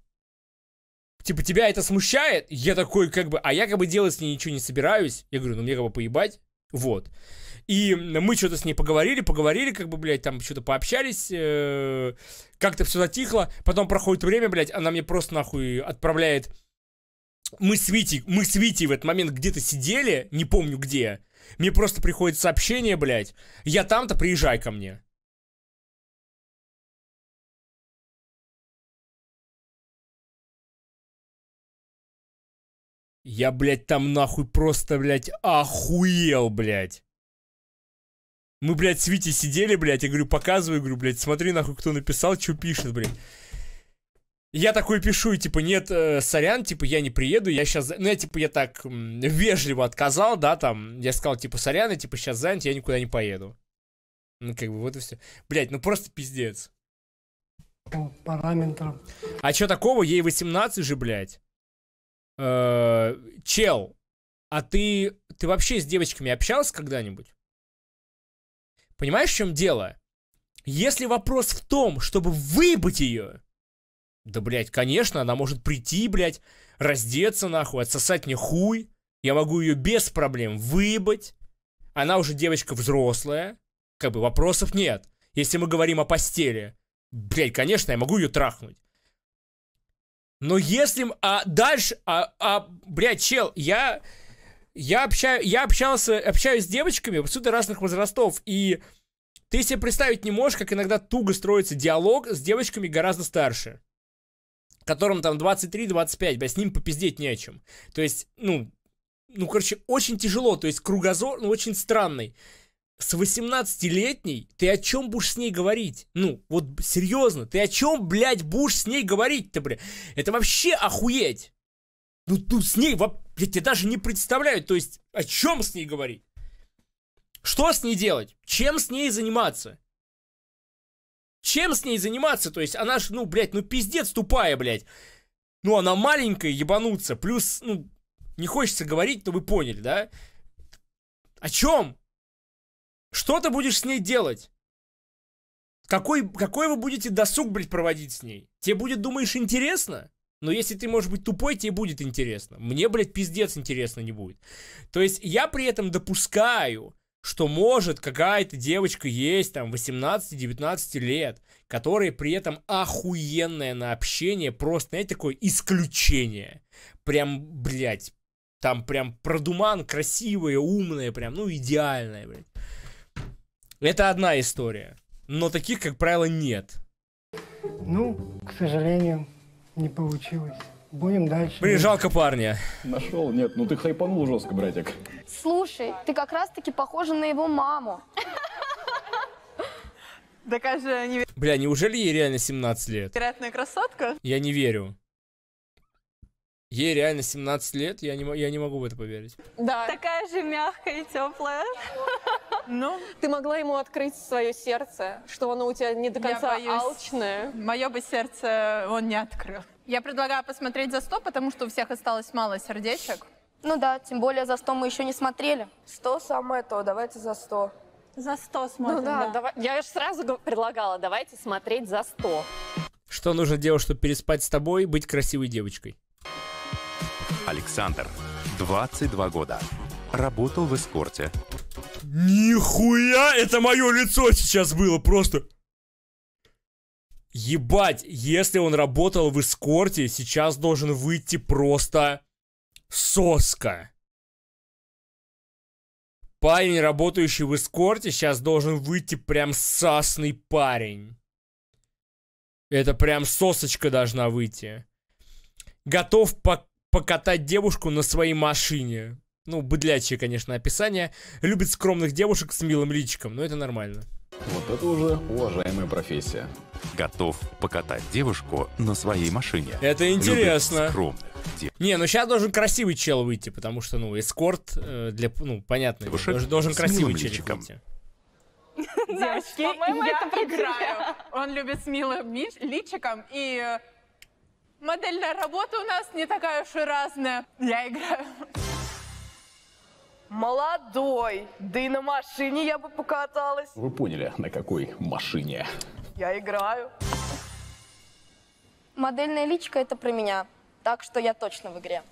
Типа, тебя это смущает? Я такой, как бы, а я, как бы, делать с ней ничего не собираюсь. Я говорю, ну, мне, как бы, поебать. Вот. И мы что-то с ней поговорили, поговорили, как бы, блядь, там что-то пообщались, э, как-то все затихло. Потом проходит время, блядь, она мне просто нахуй отправляет. Мы с Витей, мы с Витей в этот момент где-то сидели, не помню где. Мне просто приходит сообщение, блядь. Я там-то, приезжай ко мне. Я, блядь, там нахуй просто, блядь, охуел, блядь. Мы, блядь, с Витей сидели, блядь, я говорю, показываю, говорю, блядь, смотри, нахуй, кто написал, что пишет, блядь я такой пишу, и типа, нет, э, сорян, типа, я не приеду, я сейчас... Ну, я, типа, я так м, вежливо отказал, да, там, я сказал, типа, сорян, я, типа, сейчас занят, я никуда не поеду. Ну, как бы, вот и все. Блять, ну просто пиздец. По параметрам. А чё такого? Ей 18 же, блядь. Э, чел, а ты... Ты вообще с девочками общался когда-нибудь? Понимаешь, в чем дело? Если вопрос в том, чтобы выбыть ее, да, блядь, конечно, она может прийти, блядь, раздеться, нахуй, отсосать мне хуй. Я могу ее без проблем выебать. Она уже девочка взрослая. Как бы вопросов нет. Если мы говорим о постели. Блядь, конечно, я могу ее трахнуть. Но если... А дальше... А, а блядь, чел, я... Я, общаю, я общался, общаюсь с девочками абсолютно разных возрастов, и ты себе представить не можешь, как иногда туго строится диалог с девочками гораздо старше которым там 23-25, бля с ним попиздеть не о чем. То есть, ну, ну, короче, очень тяжело, то есть кругозор, ну, очень странный. С 18-летней ты о чем будешь с ней говорить? Ну, вот серьезно, ты о чем, блядь, будешь с ней говорить-то, блядь? Это вообще охуеть! Ну, ну с ней, блядь, я даже не представляю, то есть, о чем с ней говорить? Что с ней делать? Чем с ней заниматься? чем с ней заниматься? То есть она ж, ну, блядь, ну пиздец тупая, блядь. Ну, она маленькая, ебануться. Плюс, ну, не хочется говорить, но вы поняли, да? О чем? Что ты будешь с ней делать? Какой, какой вы будете досуг, блядь, проводить с ней? Тебе будет, думаешь, интересно? Но если ты, может быть, тупой, тебе будет интересно. Мне, блядь, пиздец интересно не будет. То есть я при этом допускаю, что может какая-то девочка есть, там, 18-19 лет, которая при этом охуенная на общение, просто, знаете, такое исключение. Прям, блядь, там прям продуман, красивая умная прям, ну, идеальная блядь. Это одна история. Но таких, как правило, нет. Ну, к сожалению, не получилось. Будем дальше. Блин, жалко парня. Нашел? Нет, ну ты хайпанул жестко, братик. Слушай, ты как раз-таки похожа на его маму. же не Бля, неужели ей реально 17 лет? Вероятная красотка? Я не верю. Ей реально 17 лет, я не, я не могу в это поверить. Да. Такая же мягкая и теплая. Ну? Ты могла ему открыть свое сердце, что оно у тебя не до конца алчное. Мое бы сердце он не открыл. Я предлагаю посмотреть за 100, потому что у всех осталось мало сердечек. Ну да, тем более за 100 мы еще не смотрели. 100 самое то, давайте за 100. За 100 смотрим, ну, да. да. Давай, я же сразу предлагала, давайте смотреть за 100. Что нужно делать, чтобы переспать с тобой и быть красивой девочкой? Александр, 22 года. Работал в эскорте. Нихуя! Это мое лицо сейчас было просто. Ебать, если он работал в эскорте, сейчас должен выйти просто соска. Парень, работающий в эскорте, сейчас должен выйти прям сасный парень. Это прям сосочка должна выйти. Готов по покатать девушку на своей машине. Ну, быдлячье, конечно, описание Любит скромных девушек с милым личиком, но это нормально. Вот это уже уважаемая профессия. Готов покатать девушку на своей машине. Это интересно. Любит скромных девушек. Не, ну сейчас должен красивый чел выйти, потому что, ну, эскорт э, для, ну, понятно, девушек должен, должен красивый чел выйти. Девочки, по-моему, это играю. Он любит с милым личиком и э, модельная работа у нас не такая уж и разная. Я играю. Молодой, да и на машине я бы покаталась. Вы поняли, на какой машине? Я играю. Модельная личка – это про меня, так что я точно в игре.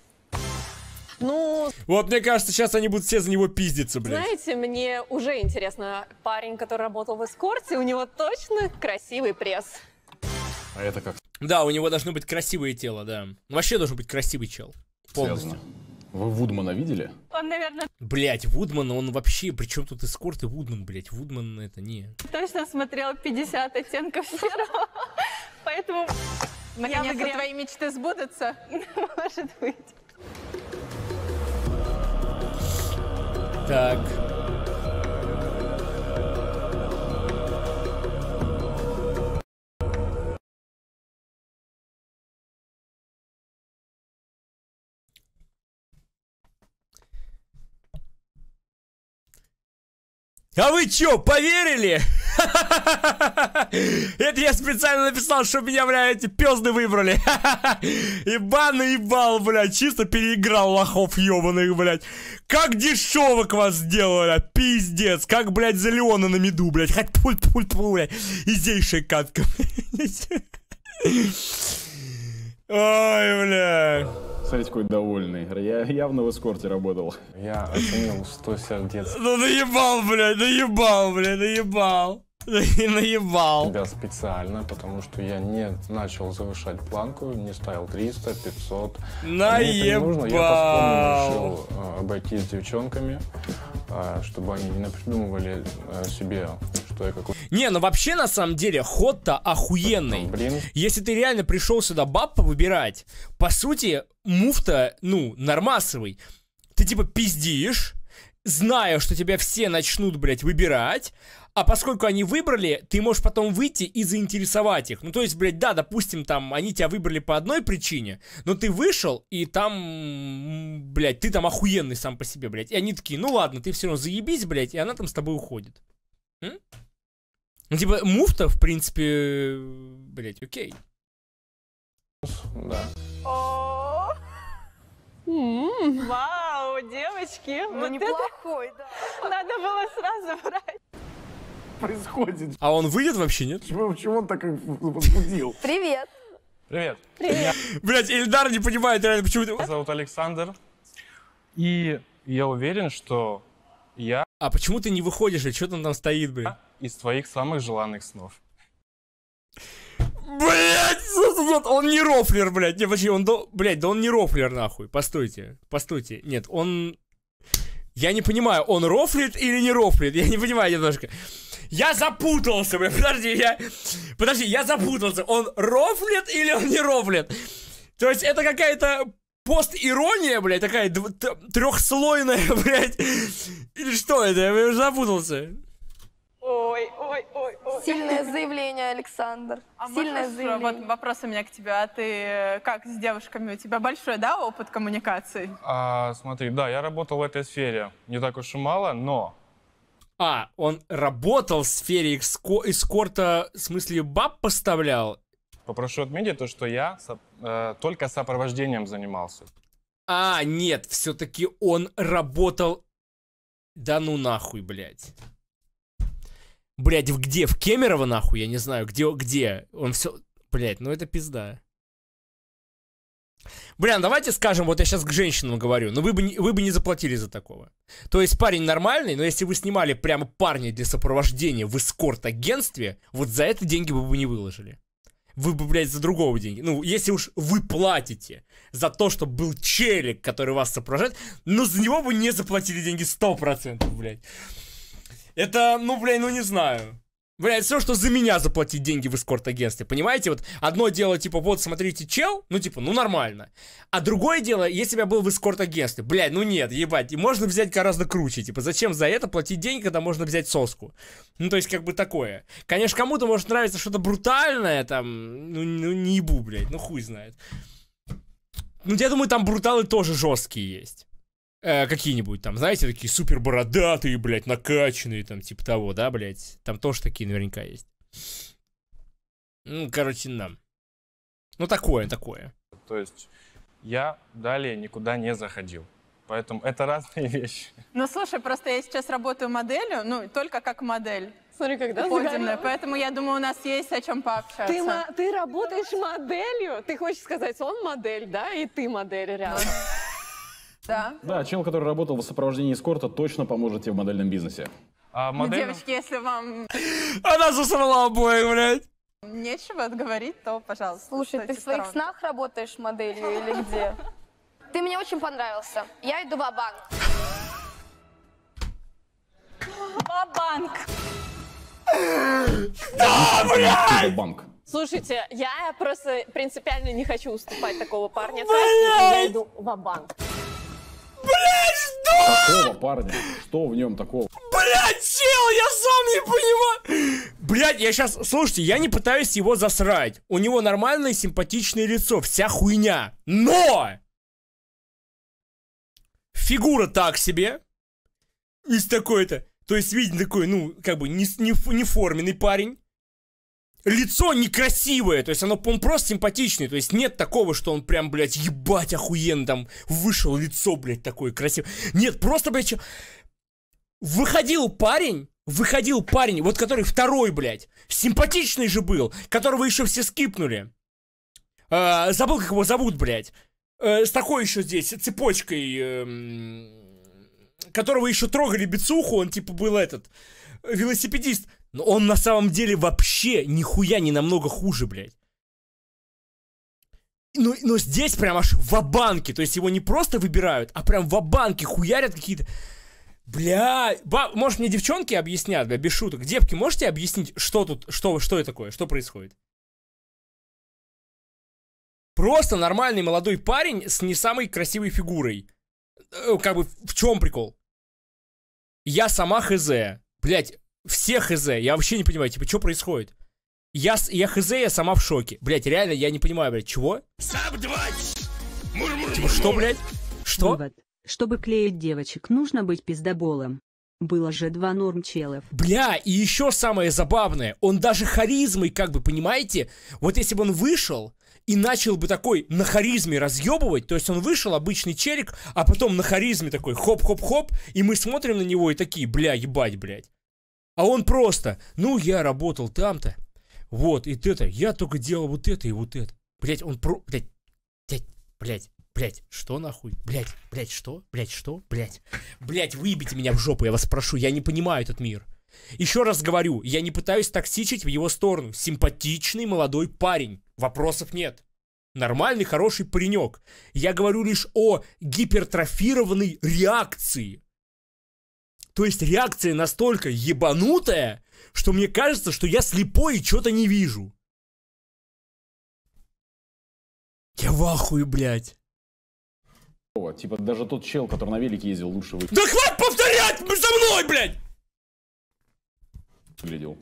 Ну... Вот мне кажется, сейчас они будут все за него пиздиться, блядь. Знаете, мне уже интересно, парень, который работал в эскорте, у него точно красивый пресс. А это как? Да, у него должно быть красивое тело, да. Вообще должен быть красивый чел. Полностью. Связано. Вы Вудмана видели? Он, наверное... Блять, Вудман, он вообще... Причем тут эскорт и Вудман, блять. Вудман это не... Точно смотрел 50 оттенков серого. Поэтому... Наконец-то твои мечты сбудутся? Может быть. Так. А вы чё, поверили? Это я специально написал, чтобы меня, бля, эти пёзды выбрали. и и бал, блядь. Чисто переиграл лохов ёбаных, блядь. Как дешевок вас сделали, а, пиздец. Как, блядь, за на меду, блядь. Хоть пульт, пульт, пульт, блядь. Изейшая катка, блядь. Ой, бля. Смотрите, какой довольный. Я явно в эскорте работал. Я оценил 100 сердец. Ну наебал, блядь, наебал, блядь, наебал. И наебал. Тебя специально, потому что я не начал завышать планку, не ставил 300, 500. А наебал. Нужно. Я по решил а, обойтись с девчонками, а, чтобы они не напридумывали себе что я какой... Не, ну вообще на самом деле ход-то охуенный. Блин. Если ты реально пришел сюда баб выбирать, по сути, муфта, ну, нормасовый. Ты типа пиздишь, зная, что тебя все начнут, блядь, выбирать, а поскольку они выбрали, ты можешь потом выйти и заинтересовать их. Ну, то есть, блядь, да, допустим, там, они тебя выбрали по одной причине, но ты вышел, и там, блядь, ты там охуенный сам по себе, блядь. И они такие, ну ладно, ты все равно заебись, блядь, и она там с тобой уходит. М? Ну, типа, муфта, в принципе, блядь, окей. Да. Вау, девочки, ну, вот это... да. Надо было сразу брать происходит? А он выйдет вообще, нет? Почему, почему он так возбудил? Привет. Привет. Привет. Блять, Эльдар не понимает реально, почему ты... Меня зовут Александр. И я уверен, что я... А почему ты не выходишь, и что там там стоит, блин? Из твоих самых желанных снов. Блять, он не рофлер, блять. Не, подожди, он до... Блять, да он не рофлер, нахуй. Постойте, постойте. Нет, он я не понимаю, он рофлит или не рофлит? Я не понимаю немножко. Я запутался, блин, подожди, я... Подожди, я запутался. Он рофлит или он не рофлит? То есть это какая-то пост-ирония, блядь, такая трехслойная, блядь. Или что это? Я запутался. Ой, ой, Сильное заявление, Александр. А Сильное можешь, э, заявление. Вот вопрос у меня к тебе. А ты э, как с девушками? У тебя большой, да, опыт коммуникации? А, смотри, да, я работал в этой сфере не так уж и мало, но... А, он работал в сфере эско- эскорта, в смысле баб поставлял? Попрошу отметить то, что я со- э, только сопровождением занимался. А, нет, все-таки он работал... Да ну нахуй, блядь. Блять, в где? В Кемерово, нахуй? Я не знаю, где, где? Он все... Блять, ну это пизда. Бля, ну давайте скажем, вот я сейчас к женщинам говорю, но ну вы бы, не, вы бы не заплатили за такого. То есть парень нормальный, но если вы снимали прямо парня для сопровождения в эскорт-агентстве, вот за это деньги вы бы не выложили. Вы бы, блядь, за другого деньги. Ну, если уж вы платите за то, что был челик, который вас сопровождает, но ну, за него бы не заплатили деньги 100%, блядь. Это, ну, блядь, ну не знаю. Блядь, все, что за меня заплатить деньги в эскорт-агентстве, понимаете? Вот одно дело, типа, вот, смотрите, чел, ну, типа, ну, нормально. А другое дело, если бы я был в эскорт-агентстве, блядь, ну нет, ебать, и можно взять гораздо круче, типа, зачем за это платить деньги, когда можно взять соску? Ну, то есть, как бы такое. Конечно, кому-то может нравиться что-то брутальное, там, ну, ну не ебу, блядь, ну, хуй знает. Ну, я думаю, там бруталы тоже жесткие есть. Э, какие-нибудь там, знаете, такие супер бородатые, блядь, накачанные, там, типа того, да, блядь. Там тоже такие наверняка есть. Ну, короче, нам. Ну, такое, такое. То есть я далее никуда не заходил. Поэтому это разные вещи. Ну, слушай, просто я сейчас работаю моделью, ну, только как модель. Смотри, когда Подиумная, поэтому я думаю, у нас есть о чем пообщаться. Ты, ты работаешь моделью? Ты хочешь сказать, он модель, да, и ты модель рядом. Да. Да, чел, который работал в сопровождении эскорта, точно поможет тебе в модельном бизнесе. А, модель... Ну, девочки, если вам... Она засрала обои, блядь. Нечего отговорить, то, пожалуйста. Слушай, ты в своих снах работаешь моделью или где? Ты мне очень понравился. Я иду в банк Ва-банк. Да, блядь! Слушайте, я просто принципиально не хочу уступать такого парня. Блядь! Я иду в банк Блять, что? Какого парня? Что в нем такого? Блять, чел, я сам не понимаю. Блять, я сейчас, слушайте, я не пытаюсь его засрать. У него нормальное симпатичное лицо, вся хуйня. Но! Фигура так себе. Из такой-то. То есть, видно, такой, ну, как бы, не, не, не форменный парень лицо некрасивое, то есть оно, он просто симпатичный, то есть нет такого, что он прям, блядь, ебать охуенно там вышел лицо, блядь, такое красивое. Нет, просто, блядь, чё... выходил парень, выходил парень, вот который второй, блядь, симпатичный же был, которого еще все скипнули. Э, забыл, как его зовут, блядь. Э, с такой еще здесь цепочкой, э, которого еще трогали бицуху, он типа был этот э, велосипедист. Но он на самом деле вообще нихуя не намного хуже, блядь. Ну, но ну, здесь прям аж в банке То есть его не просто выбирают, а прям в банке хуярят какие-то... Бля, баб, может мне девчонки объяснят, бля, без шуток. Девки, можете объяснить, что тут, что, что это такое, что происходит? Просто нормальный молодой парень с не самой красивой фигурой. Э, как бы, в чем прикол? Я сама хз. Блять, все хз, я вообще не понимаю, типа, что происходит? Я, я хз, я сама в шоке. Блять, реально, я не понимаю, блядь, чего? Типа, что, блядь? Что? Вывод. Чтобы клеить девочек, нужно быть пиздоболом. Было же два норм челов. Бля, и еще самое забавное, он даже харизмой, как бы, понимаете? Вот если бы он вышел и начал бы такой на харизме разъебывать, то есть он вышел, обычный челик, а потом на харизме такой хоп-хоп-хоп, и мы смотрим на него и такие, бля, ебать, блядь. А он просто, ну, я работал там-то, вот, и это, я только делал вот это и вот это. Блять, он про... Блять, блять, блять, что нахуй? Блять, блять, что? Блять, что? Блять. Блять, выбейте меня в жопу, я вас прошу, я не понимаю этот мир. Еще раз говорю, я не пытаюсь токсичить в его сторону. Симпатичный молодой парень. Вопросов нет. Нормальный, хороший паренек. Я говорю лишь о гипертрофированной реакции то есть реакция настолько ебанутая, что мне кажется, что я слепой и что-то не вижу. Я в ахуе, блядь. О, Типа даже тот чел, который на велике ездил, лучше вы... Да хватит повторять за мной, блядь! Выглядел.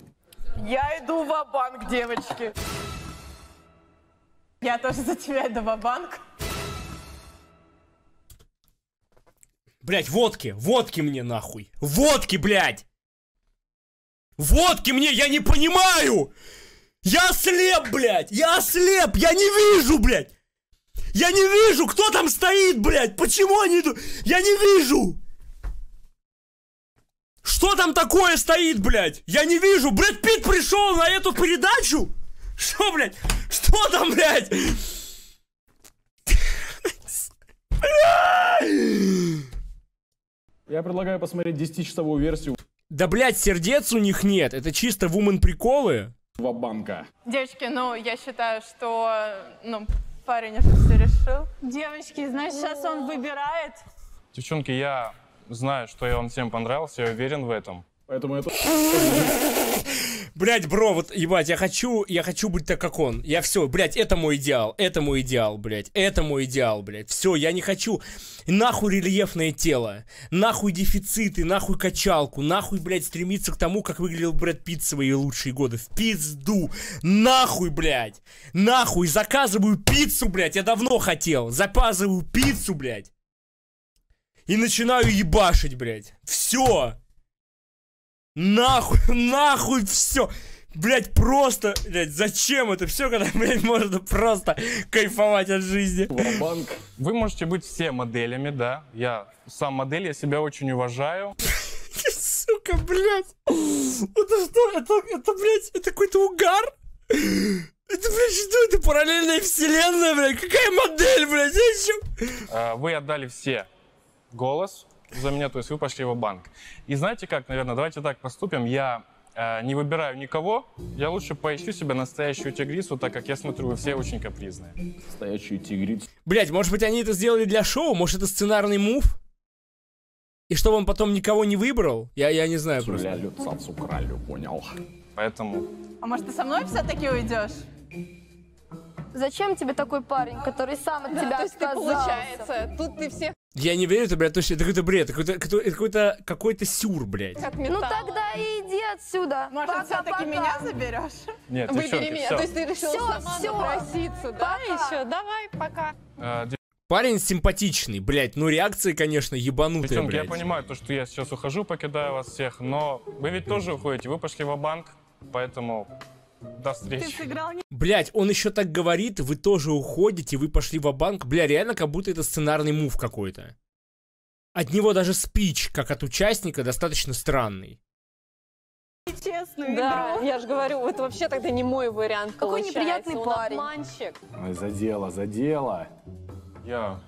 Я иду в банк девочки. Я тоже за тебя иду в банк Блять, водки, водки мне нахуй. Водки, блядь! Водки мне, я не понимаю! Я слеп, блядь! Я слеп, Я не вижу, блядь! Я не вижу, кто там стоит, блядь! Почему они идут? Я не вижу! Что там такое стоит, блядь? Я не вижу! Брэд пит пришел на эту передачу? Что, блядь? Что там, блядь? Я предлагаю посмотреть 10-часовую версию Да, блядь, сердец у них нет. Это чисто вумен приколы. Вабанка. Девочки, ну, я считаю, что, ну, парень это все решил. Девочки, значит, сейчас он выбирает. Девчонки, я знаю, что я вам всем понравился, я уверен в этом. Поэтому это... Блять, бро, вот ебать, я хочу, я хочу быть так, как он. Я все, блять, это мой идеал, это мой идеал, блять, это мой идеал, блять. Все, я не хочу нахуй рельефное тело, нахуй дефициты, нахуй качалку, нахуй, блять, стремиться к тому, как выглядел Брэд Питт свои лучшие годы. В пизду, нахуй, блять, нахуй, заказываю пиццу, блять, я давно хотел, заказываю пиццу, блять. И начинаю ебашить, блять. Все. Нахуй, нахуй все. Блять, просто, блять, зачем это все, когда, блять, можно просто кайфовать от жизни? Банк. Вы можете быть все моделями, да. Я сам модель, я себя очень уважаю. Сука, блять. Это что? Это, это блять, это какой-то угар? Это, блядь, что это? Параллельная вселенная, блядь? Какая модель, блядь? Я еще... А, вы отдали все голос, за меня, то есть вы пошли в банк. И знаете как, наверное, давайте так поступим. Я э, не выбираю никого, я лучше поищу себе настоящую тигрицу, так как я смотрю, вы все очень капризные. Настоящую тигрицу. Блять, может быть, они это сделали для шоу? Может, это сценарный мув? И чтобы он потом никого не выбрал? Я, я не знаю просто. лица с украли, понял. Поэтому... А может, ты со мной все-таки уйдешь? Зачем тебе такой парень, который сам от да, тебя то есть ты, получается, тут ты всех я не верю, это, блядь, точно, это какой-то бред, какой-то какой-то какой-то сюр, блядь. Ну тогда и иди отсюда. Может, все-таки меня заберешь? Нет, Выбери меня. То есть ты решил все, сама все. напроситься, да, еще? Давай, пока. А, Парень симпатичный, блядь, ну реакции, конечно, ебанутые, Причем, блядь. я понимаю, то, что я сейчас ухожу, покидаю вас всех, но вы ведь тоже уходите, вы пошли в банк поэтому до встречи. Ты сыграл не... Блять, он еще так говорит, вы тоже уходите, вы пошли в банк Бля, реально как будто это сценарный мув какой-то. От него даже спич, как от участника, достаточно странный. Честную да, игру. я же говорю, вот вообще тогда не мой вариант Какой получается. неприятный парень. обманщик. Ой, за дело, за дело. Я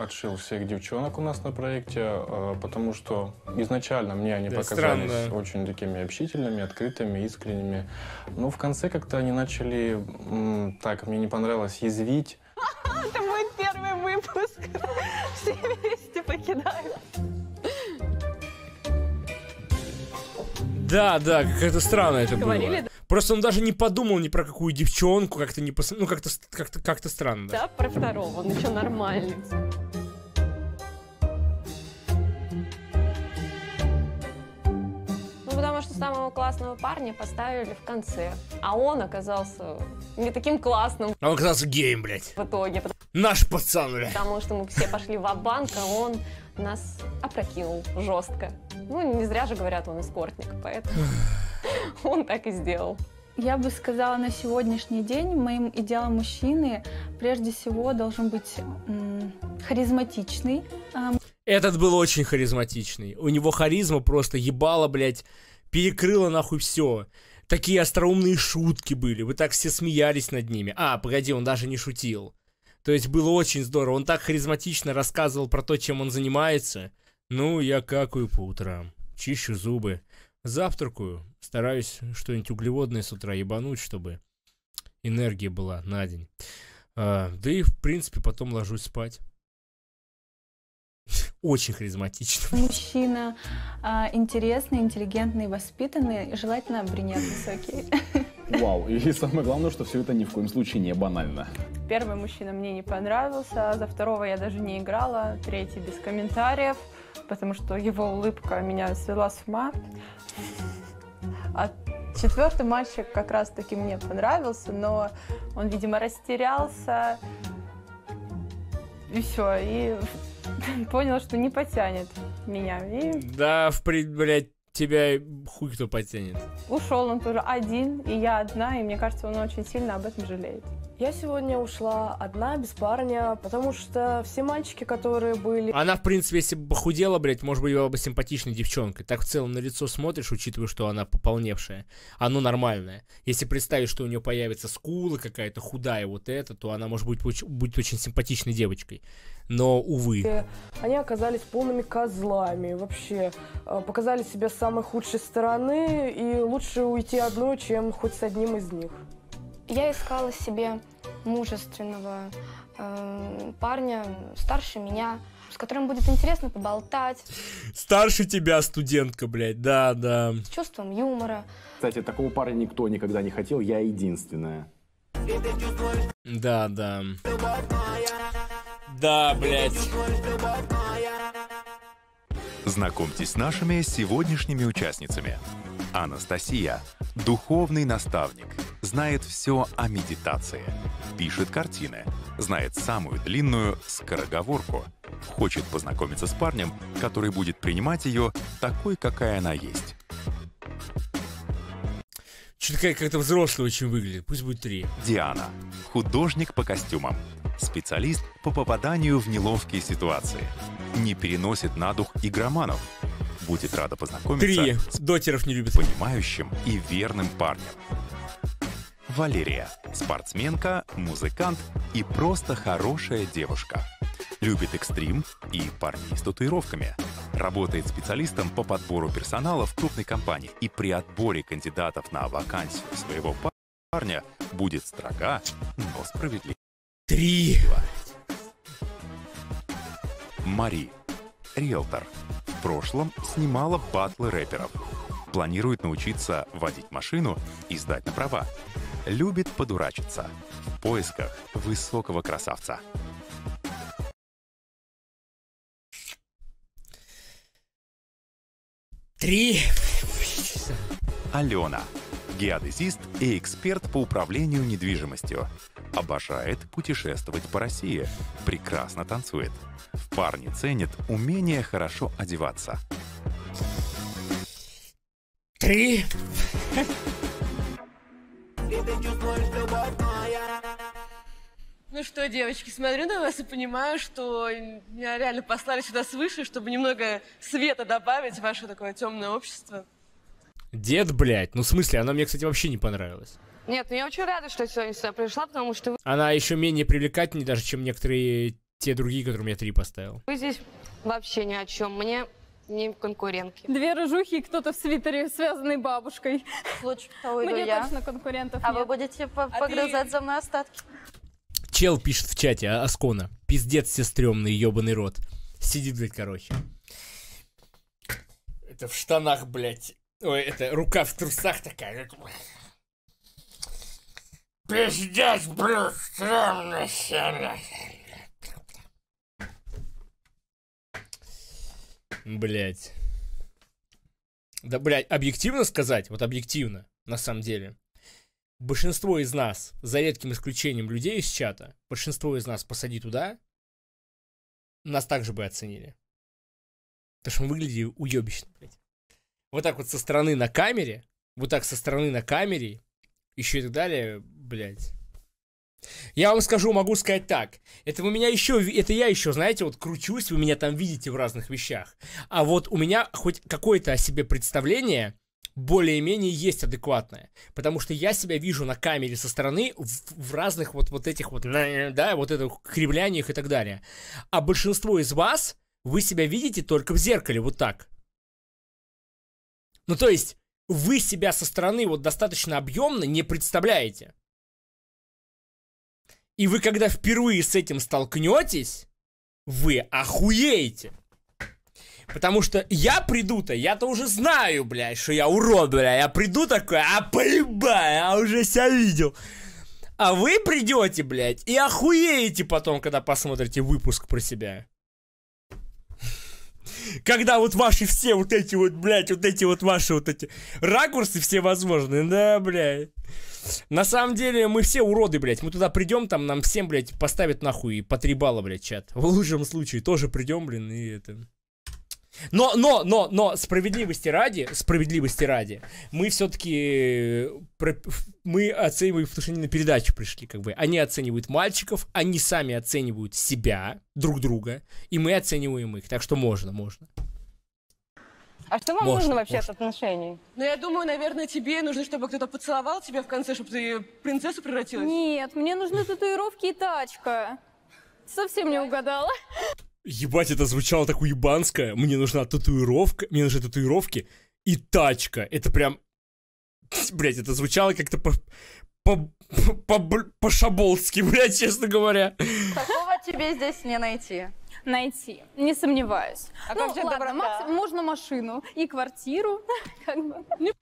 отшил всех девчонок у нас на проекте, э, потому что изначально мне они да, показались странно. очень такими общительными, открытыми, искренними. Но в конце как-то они начали, так, мне не понравилось, язвить. Это будет первый выпуск. Все вместе покидаем. Да, да, как-то странно это Говорили, было. Да? Просто он даже не подумал ни про какую девчонку, как-то не пос... ну как-то как-то как-то странно. Да, про второго, он еще нормальный. Ну, потому что самого классного парня поставили в конце, а он оказался не таким классным. А он оказался геем, блядь. В итоге. Наш пацан, блядь. Потому что мы все пошли в банк а он нас опрокинул жестко. Ну, не зря же говорят, он эскортник, поэтому он так и сделал. Я бы сказала, на сегодняшний день моим идеалом мужчины прежде всего должен быть харизматичный. А, Этот был очень харизматичный. У него харизма просто ебала, блядь, перекрыла нахуй все. Такие остроумные шутки были, вы так все смеялись над ними. А, погоди, он даже не шутил. То есть было очень здорово. Он так харизматично рассказывал про то, чем он занимается. Ну, я какаю по утрам, чищу зубы, завтракаю, стараюсь что-нибудь углеводное с утра ебануть, чтобы энергия была на день. А, да и, в принципе, потом ложусь спать. Очень харизматично. Мужчина а, интересный, интеллигентный, воспитанный, желательно брюнет высокий. Вау. И самое главное, что все это ни в коем случае не банально. Первый мужчина мне не понравился, за второго я даже не играла, третий без комментариев, потому что его улыбка меня свела с ума. А четвертый мальчик как раз-таки мне понравился, но он, видимо, растерялся. И все. И понял, что не потянет меня. И... Да, в пред, блядь, тебя хуй кто потянет. Ушел он тоже один, и я одна, и мне кажется, он очень сильно об этом жалеет. Я сегодня ушла одна, без парня, потому что все мальчики, которые были... Она, в принципе, если бы похудела, блядь, может быть, была бы симпатичной девчонкой. Так в целом на лицо смотришь, учитывая, что она пополневшая. Оно нормальное. Если представить, что у нее появится скула какая-то худая вот эта, то она, может быть, будет очень симпатичной девочкой. Но, увы. Э, они оказались полными козлами вообще. Э, показали себя с самой худшей стороны, и лучше уйти одной, чем хоть с одним из них. Я искала себе мужественного э, парня старше меня, с которым будет интересно поболтать. Старше тебя студентка, блядь, да, да. С чувством юмора. Кстати, такого парня никто никогда не хотел, я единственная. Да, да. Да, блядь. Знакомьтесь с нашими сегодняшними участницами. Анастасия – духовный наставник – знает все о медитации, пишет картины, знает самую длинную скороговорку, хочет познакомиться с парнем, который будет принимать ее такой, какая она есть. Что-то как-то взрослый очень выглядит, пусть будет три. Диана. Художник по костюмам. Специалист по попаданию в неловкие ситуации. Не переносит на дух игроманов. Будет рада познакомиться. Три. Дотеров не любит. понимающим и верным парнем. Валерия. Спортсменка, музыкант и просто хорошая девушка. Любит экстрим и парней с татуировками. Работает специалистом по подбору персонала в крупной компании и при отборе кандидатов на вакансию своего парня будет строга, но справедлива. Три! Мари. Риэлтор. В прошлом снимала батлы рэперов планирует научиться водить машину и сдать на права. Любит подурачиться. В поисках высокого красавца. Три. Алена. Геодезист и эксперт по управлению недвижимостью. Обожает путешествовать по России. Прекрасно танцует. В парне ценит умение хорошо одеваться. Три. Ну что, девочки, смотрю на вас и понимаю, что меня реально послали сюда свыше, чтобы немного света добавить в ваше такое темное общество. Дед, блядь, ну в смысле, она мне, кстати, вообще не понравилась. Нет, ну я очень рада, что сегодня сюда пришла, потому что вы... Она еще менее привлекательнее даже, чем некоторые те другие, которым я три поставил. Вы здесь вообще ни о чем. Мне ним конкурентки. Две рыжухи и кто-то в свитере, связанный бабушкой. Лучше того иду Мне я. точно конкурентов А нет. вы будете по- а погрызать за мной остатки. Чел пишет в чате а- Аскона. Пиздец все стрёмный, ёбаный рот. Сидит, блядь, короче. Это в штанах, блядь. Ой, это рука в трусах такая. Пиздец, блядь, стрёмный все, Блять. Да, блядь, объективно сказать, вот объективно, на самом деле, большинство из нас, за редким исключением людей из чата, большинство из нас посади туда, нас также бы оценили. Потому что мы выглядели уебищно, блядь. Вот так вот со стороны на камере, вот так со стороны на камере, еще и так далее, блядь. Я вам скажу, могу сказать так. Это у меня еще, это я еще, знаете, вот кручусь, вы меня там видите в разных вещах. А вот у меня хоть какое-то о себе представление более-менее есть адекватное. Потому что я себя вижу на камере со стороны в, в разных вот, вот этих вот, да, вот этих кривляниях и так далее. А большинство из вас, вы себя видите только в зеркале, вот так. Ну, то есть, вы себя со стороны вот достаточно объемно не представляете. И вы когда впервые с этим столкнетесь, вы охуеете. Потому что я приду-то, я-то уже знаю, блядь, что я урод, бля. Я приду такой, а поебай, я уже себя видел. А вы придете, блядь, и охуеете потом, когда посмотрите выпуск про себя. Когда вот ваши все вот эти вот, блядь, вот эти вот ваши вот эти ракурсы все возможные, да, блядь. На самом деле, мы все уроды, блядь. Мы туда придем, там нам всем, блядь, поставят нахуй и по три балла, блядь, чат. В лучшем случае тоже придем, блин, и это... Но, но, но, но, справедливости ради, справедливости ради, мы все-таки, э, мы оцениваем, потому что они на передачу пришли, как бы, они оценивают мальчиков, они сами оценивают себя, друг друга, и мы оцениваем их, так что можно, можно. А что вам можно, нужно вообще можно. от отношений? Ну, я думаю, наверное, тебе нужно, чтобы кто-то поцеловал тебя в конце, чтобы ты принцессу превратилась. Нет, мне нужны татуировки и тачка. Совсем не угадала. Ебать, это звучало так уебанское. Мне нужна татуировка, мне нужны татуировки и тачка. Это прям... Блять, это звучало как-то по... по... по... по-шаболски, блядь, честно говоря. Такого тебе здесь не найти найти, не сомневаюсь. А ну, как же ладно, Макс, можно машину и квартиру. Как бы.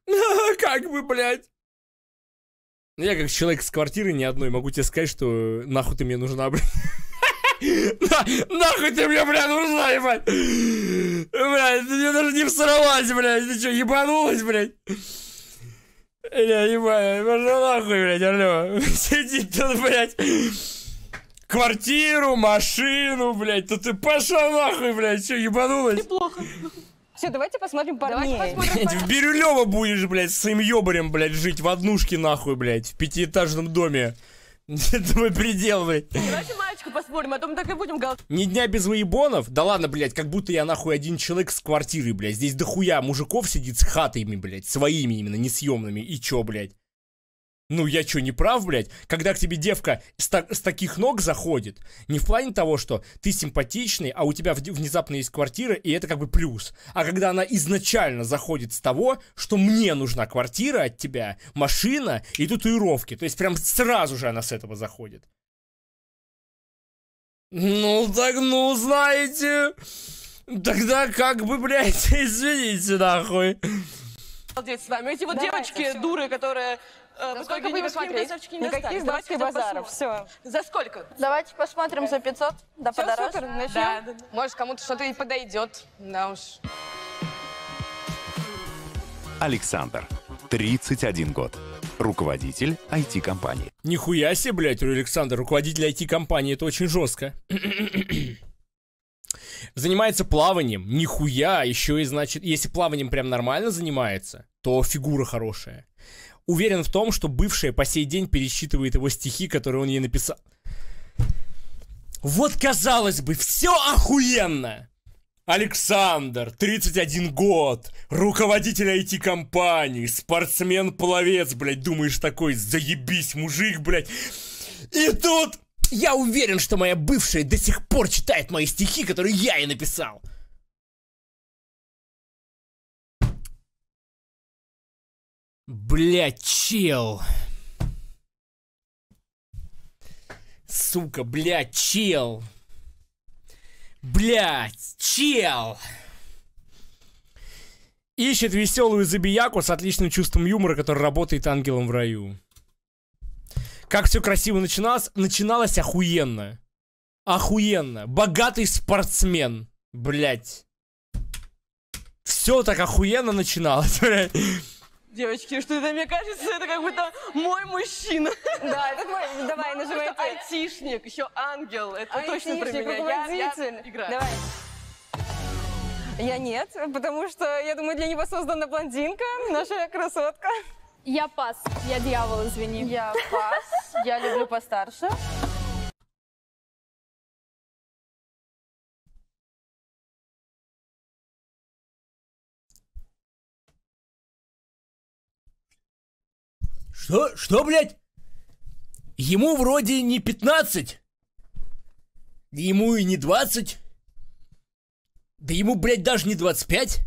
Как бы, блядь. Ну, я как человек с квартиры ни одной могу тебе сказать, что э, нахуй ты мне нужна, блядь. нахуй ты мне, бля, нужна, ебать! Блядь, ты мне даже не всорвалась, блядь! Ты что, ебанулась, блядь? Я ебать, пошел нахуй, блядь, алло! Сидит тут, блядь! квартиру, машину, блядь, то ты пошел нахуй, блядь, все ебанулась? Неплохо. Все, давайте посмотрим парней. Давайте В Бирюлево будешь, блядь, с своим ёбарем, блядь, жить в однушке, нахуй, блядь, в пятиэтажном доме. Это мой предел, блядь. Давайте мальчика посмотрим, а то мы так и будем галать. Ни дня без воебонов? Да ладно, блядь, как будто я нахуй один человек с квартиры, блядь. Здесь дохуя мужиков сидит с хатами, блядь, своими именно, несъемными. И чё, блядь? Ну я чё, не прав, блядь? Когда к тебе девка с, та- с таких ног заходит, не в плане того, что ты симпатичный, а у тебя внезапно есть квартира, и это как бы плюс. А когда она изначально заходит с того, что мне нужна квартира от тебя, машина и татуировки. То есть прям сразу же она с этого заходит. Ну так, ну знаете, тогда как бы, блядь, извините нахуй. С нами. Эти вот Давайте девочки, дуры, которые сколько? будем смотреть? Никаких бабских базаров, все. За сколько? Давайте посмотрим за 500, да все подороже. супер, начнем. Да, да, да. Может, кому-то что-то и подойдет, да уж. Александр, 31 год руководитель IT-компании. Нихуя себе, блядь, Александр, руководитель IT-компании, это очень жестко занимается плаванием, нихуя, еще и значит, если плаванием прям нормально занимается, то фигура хорошая. Уверен в том, что бывшая по сей день пересчитывает его стихи, которые он ей написал. Вот, казалось бы, все охуенно! Александр, 31 год, руководитель IT-компании, спортсмен-пловец, блядь, думаешь такой, заебись, мужик, блядь. И тут я уверен, что моя бывшая до сих пор читает мои стихи, которые я ей написал. Бля, чел. Сука, бля, чел. бля чел. Ищет веселую забияку с отличным чувством юмора, который работает ангелом в раю. Как все красиво начиналось? Начиналось охуенно. Охуенно. Богатый спортсмен. Блять. Все так охуенно начиналось, блядь. Девочки, что это, мне кажется, это как будто мой мужчина. Да, это мой, давай, Мама, нажимай. Айтишник, еще ангел, это а точно про меня. Я, Давай. Я нет, потому что, я думаю, для него создана блондинка, наша красотка. Я пас. Я дьявол, извини. Я пас. Я люблю постарше. Что? Что, блядь? Ему вроде не 15. Ему и не 20. Да ему, блядь, даже не 25.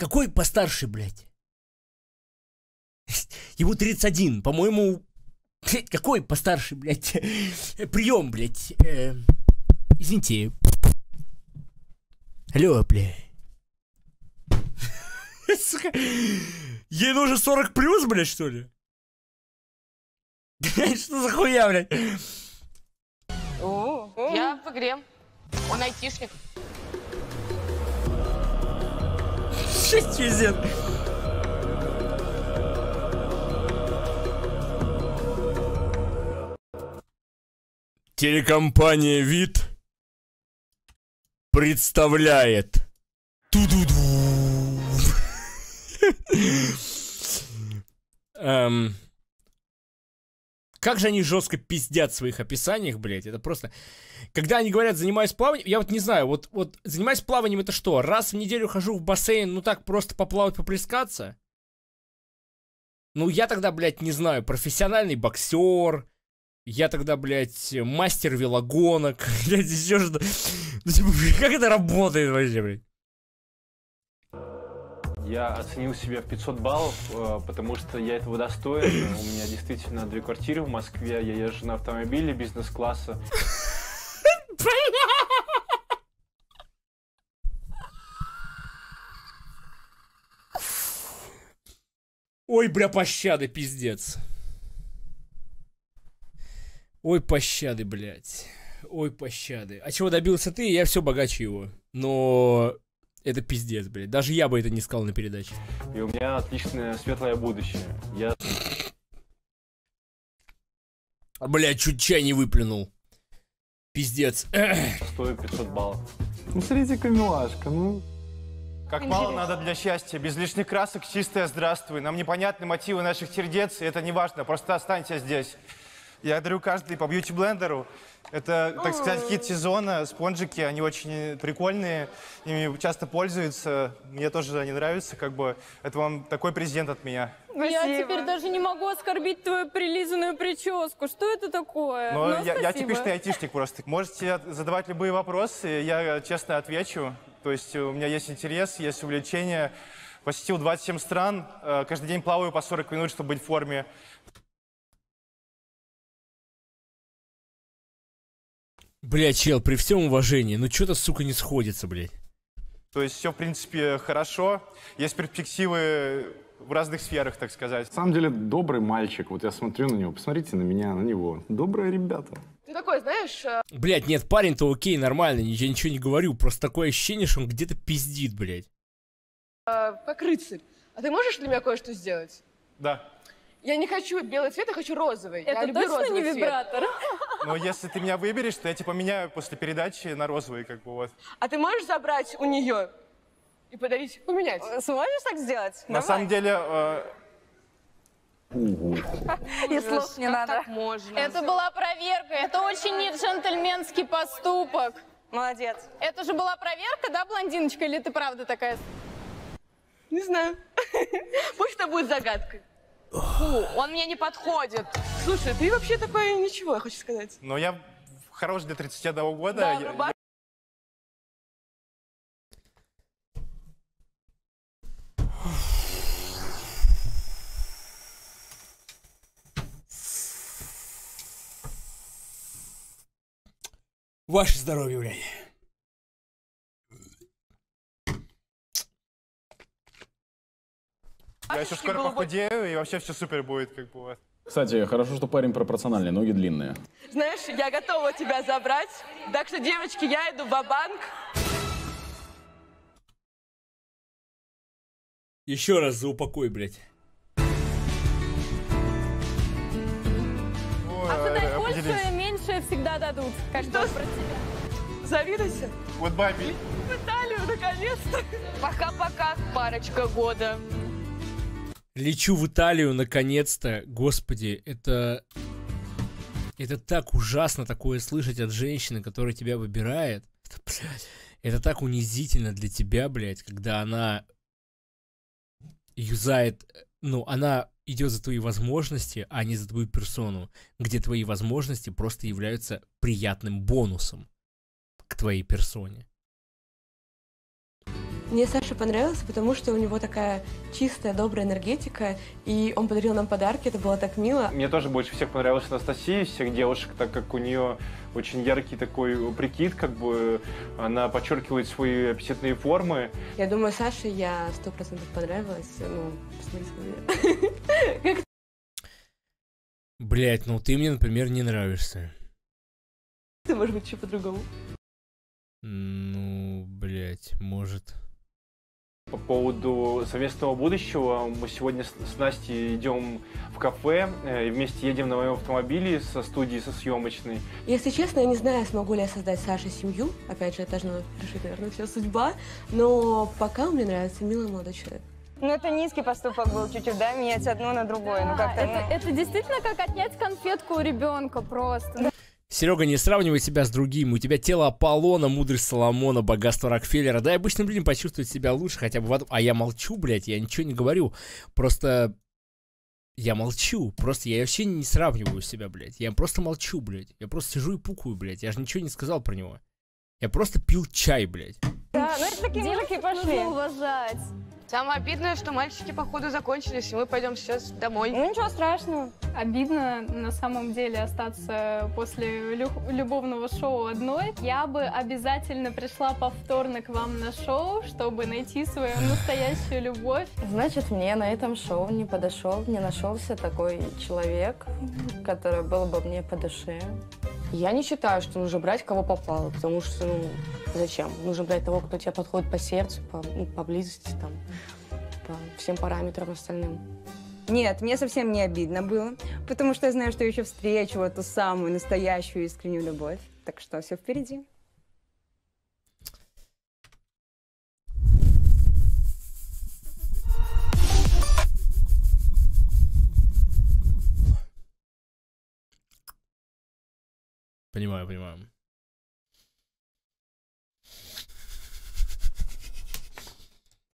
Какой постарше, блядь? Ему 31, по-моему... Какой постарше, блядь? Прием, блядь. Э, извините. Алло, блядь. Сука. Ей нужен 40 плюс, блядь, что ли? Что за хуя, блядь? О, я в игре. Он айтишник. Шестизен. Телекомпания «Вид» представляет Ту-ду-ду. эм... Как же они жестко пиздят в своих описаниях, блядь, это просто... Когда они говорят, занимаюсь плаванием, я вот не знаю, вот, вот занимаюсь плаванием это что? Раз в неделю хожу в бассейн, ну так просто поплавать, поплескаться? Ну я тогда, блядь, не знаю, профессиональный боксер, я тогда, блядь, мастер велогонок, блядь, еще что... Ну, типа, как это работает вообще, блядь? Я оценил себя в 500 баллов, э, потому что я этого достоин. У меня действительно две квартиры в Москве, я езжу на автомобиле бизнес-класса. Ой, бля, пощады, пиздец. Ой, пощады, блядь. Ой, пощады. А чего добился ты, я все богаче его. Но это пиздец, блядь. Даже я бы это не сказал на передаче. И у меня отличное светлое будущее. Я... блядь, чуть чай не выплюнул. Пиздец. Стою 500 баллов. Ну, смотрите-ка, милашка, ну... Как Интересно. мало надо для счастья. Без лишних красок чистое здравствуй. Нам непонятны мотивы наших сердец, и это не важно. Просто останься здесь. Я дарю каждый по бьюти-блендеру. Это, так сказать, хит сезона. Спонжики, они очень прикольные, ими часто пользуются. Мне тоже они нравятся, как бы. Это вам такой презент от меня. Ну, я теперь даже не могу оскорбить твою прилизанную прическу. Что это такое? Но ну, ну, я, я типичный айтишник просто. Можете задавать любые вопросы, я э, честно отвечу. То есть э, у меня есть интерес, есть увлечение. Посетил 27 стран, э, каждый день плаваю по 40 минут, чтобы быть в форме. Бля, чел, при всем уважении, ну что-то, сука, не сходится, блядь. То есть все, в принципе, хорошо. Есть перспективы в разных сферах, так сказать. На самом деле, добрый мальчик. Вот я смотрю на него, посмотрите на меня, на него. Добрые ребята. Ты такой, знаешь... Э, блядь, нет, парень-то окей, нормально, я ничего не говорю. Просто такое ощущение, что он где-то пиздит, блядь. А, э, как рыцарь. А ты можешь для меня кое-что сделать? Да. Я не хочу белый цвет, я хочу розовый. Это я люблю точно розовый не вибратор? Но ну, если ты меня выберешь, то я типа меняю после передачи на розовый, как бы вот. А ты можешь забрать у нее и подарить, поменять? Э, сможешь так сделать? На самом деле... Э... И слов не надо. Это была проверка. Это очень не джентльменский поступок. Молодец. Это же была проверка, да, блондиночка? Или ты правда такая? Не знаю. Пусть это будет загадкой. Фу, он мне не подходит. Слушай, ты вообще такой ничего, я хочу сказать. Но я хорош до 31 года. Да, я... Ну Ваше здоровье, блядь. Я а еще скоро похудею, и вообще все супер будет, как бы у вас. Кстати, хорошо, что парень пропорциональный, ноги длинные. Знаешь, я готова тебя забрать. Так что, девочки, я иду в банк Еще раз за упокой, блядь. А ты больше, меньше всегда дадут. Каждого про тебя. Завидуйся. Вот баби. В Италию, наконец-то. Пока-пока, парочка года. Лечу в Италию, наконец-то. Господи, это... Это так ужасно такое слышать от женщины, которая тебя выбирает. Это, блядь, это так унизительно для тебя, блядь, когда она юзает... Ну, она идет за твои возможности, а не за твою персону, где твои возможности просто являются приятным бонусом к твоей персоне. Мне Саша понравился, потому что у него такая чистая, добрая энергетика, и он подарил нам подарки, это было так мило. Мне тоже больше всех понравилась Анастасия, всех девушек, так как у нее очень яркий такой прикид, как бы она подчеркивает свои аппетитные формы. Я думаю, Саше я сто процентов понравилась. Ну, Блять, ну ты мне, например, не нравишься. Ты, может быть, еще по-другому. Ну, блять, может по поводу совместного будущего. Мы сегодня с Настей идем в кафе э, и вместе едем на моем автомобиле со студии, со съемочной. Если честно, я не знаю, смогу ли я создать Саше семью. Опять же, это должна решить, наверное, вся судьба. Но пока мне нравится милый молодой человек. Ну, это низкий поступок был чуть-чуть, да, менять одно на другое. Ну, да, ну, как-то, это, ну... это действительно как отнять конфетку у ребенка просто. Да. Серега, не сравнивай себя с другим. У тебя тело Аполлона, мудрость Соломона, богатство Рокфеллера. Да, обычным людям почувствовать себя лучше хотя бы в одном. А я молчу, блядь, я ничего не говорю. Просто я молчу. Просто я вообще не сравниваю себя, блядь. Я просто молчу, блядь. Я просто сижу и пукаю, блядь. Я же ничего не сказал про него. Я просто пил чай, блядь. Да, ну это такие мужики пошли. уважать. Самое обидное, что мальчики, походу, закончились, и мы пойдем сейчас домой. Ну, ничего страшного. Обидно, на самом деле, остаться после любовного шоу одной. Я бы обязательно пришла повторно к вам на шоу, чтобы найти свою настоящую любовь. Значит, мне на этом шоу не подошел, не нашелся такой человек, который был бы мне по душе. Я не считаю, что нужно брать кого попало, потому что, ну, зачем? Нужно брать того, кто тебе подходит по сердцу, по, ну, по близости там по всем параметрам остальным. Нет, мне совсем не обидно было, потому что я знаю, что я еще встречу эту самую настоящую искреннюю любовь. Так что все впереди. Понимаю, понимаю.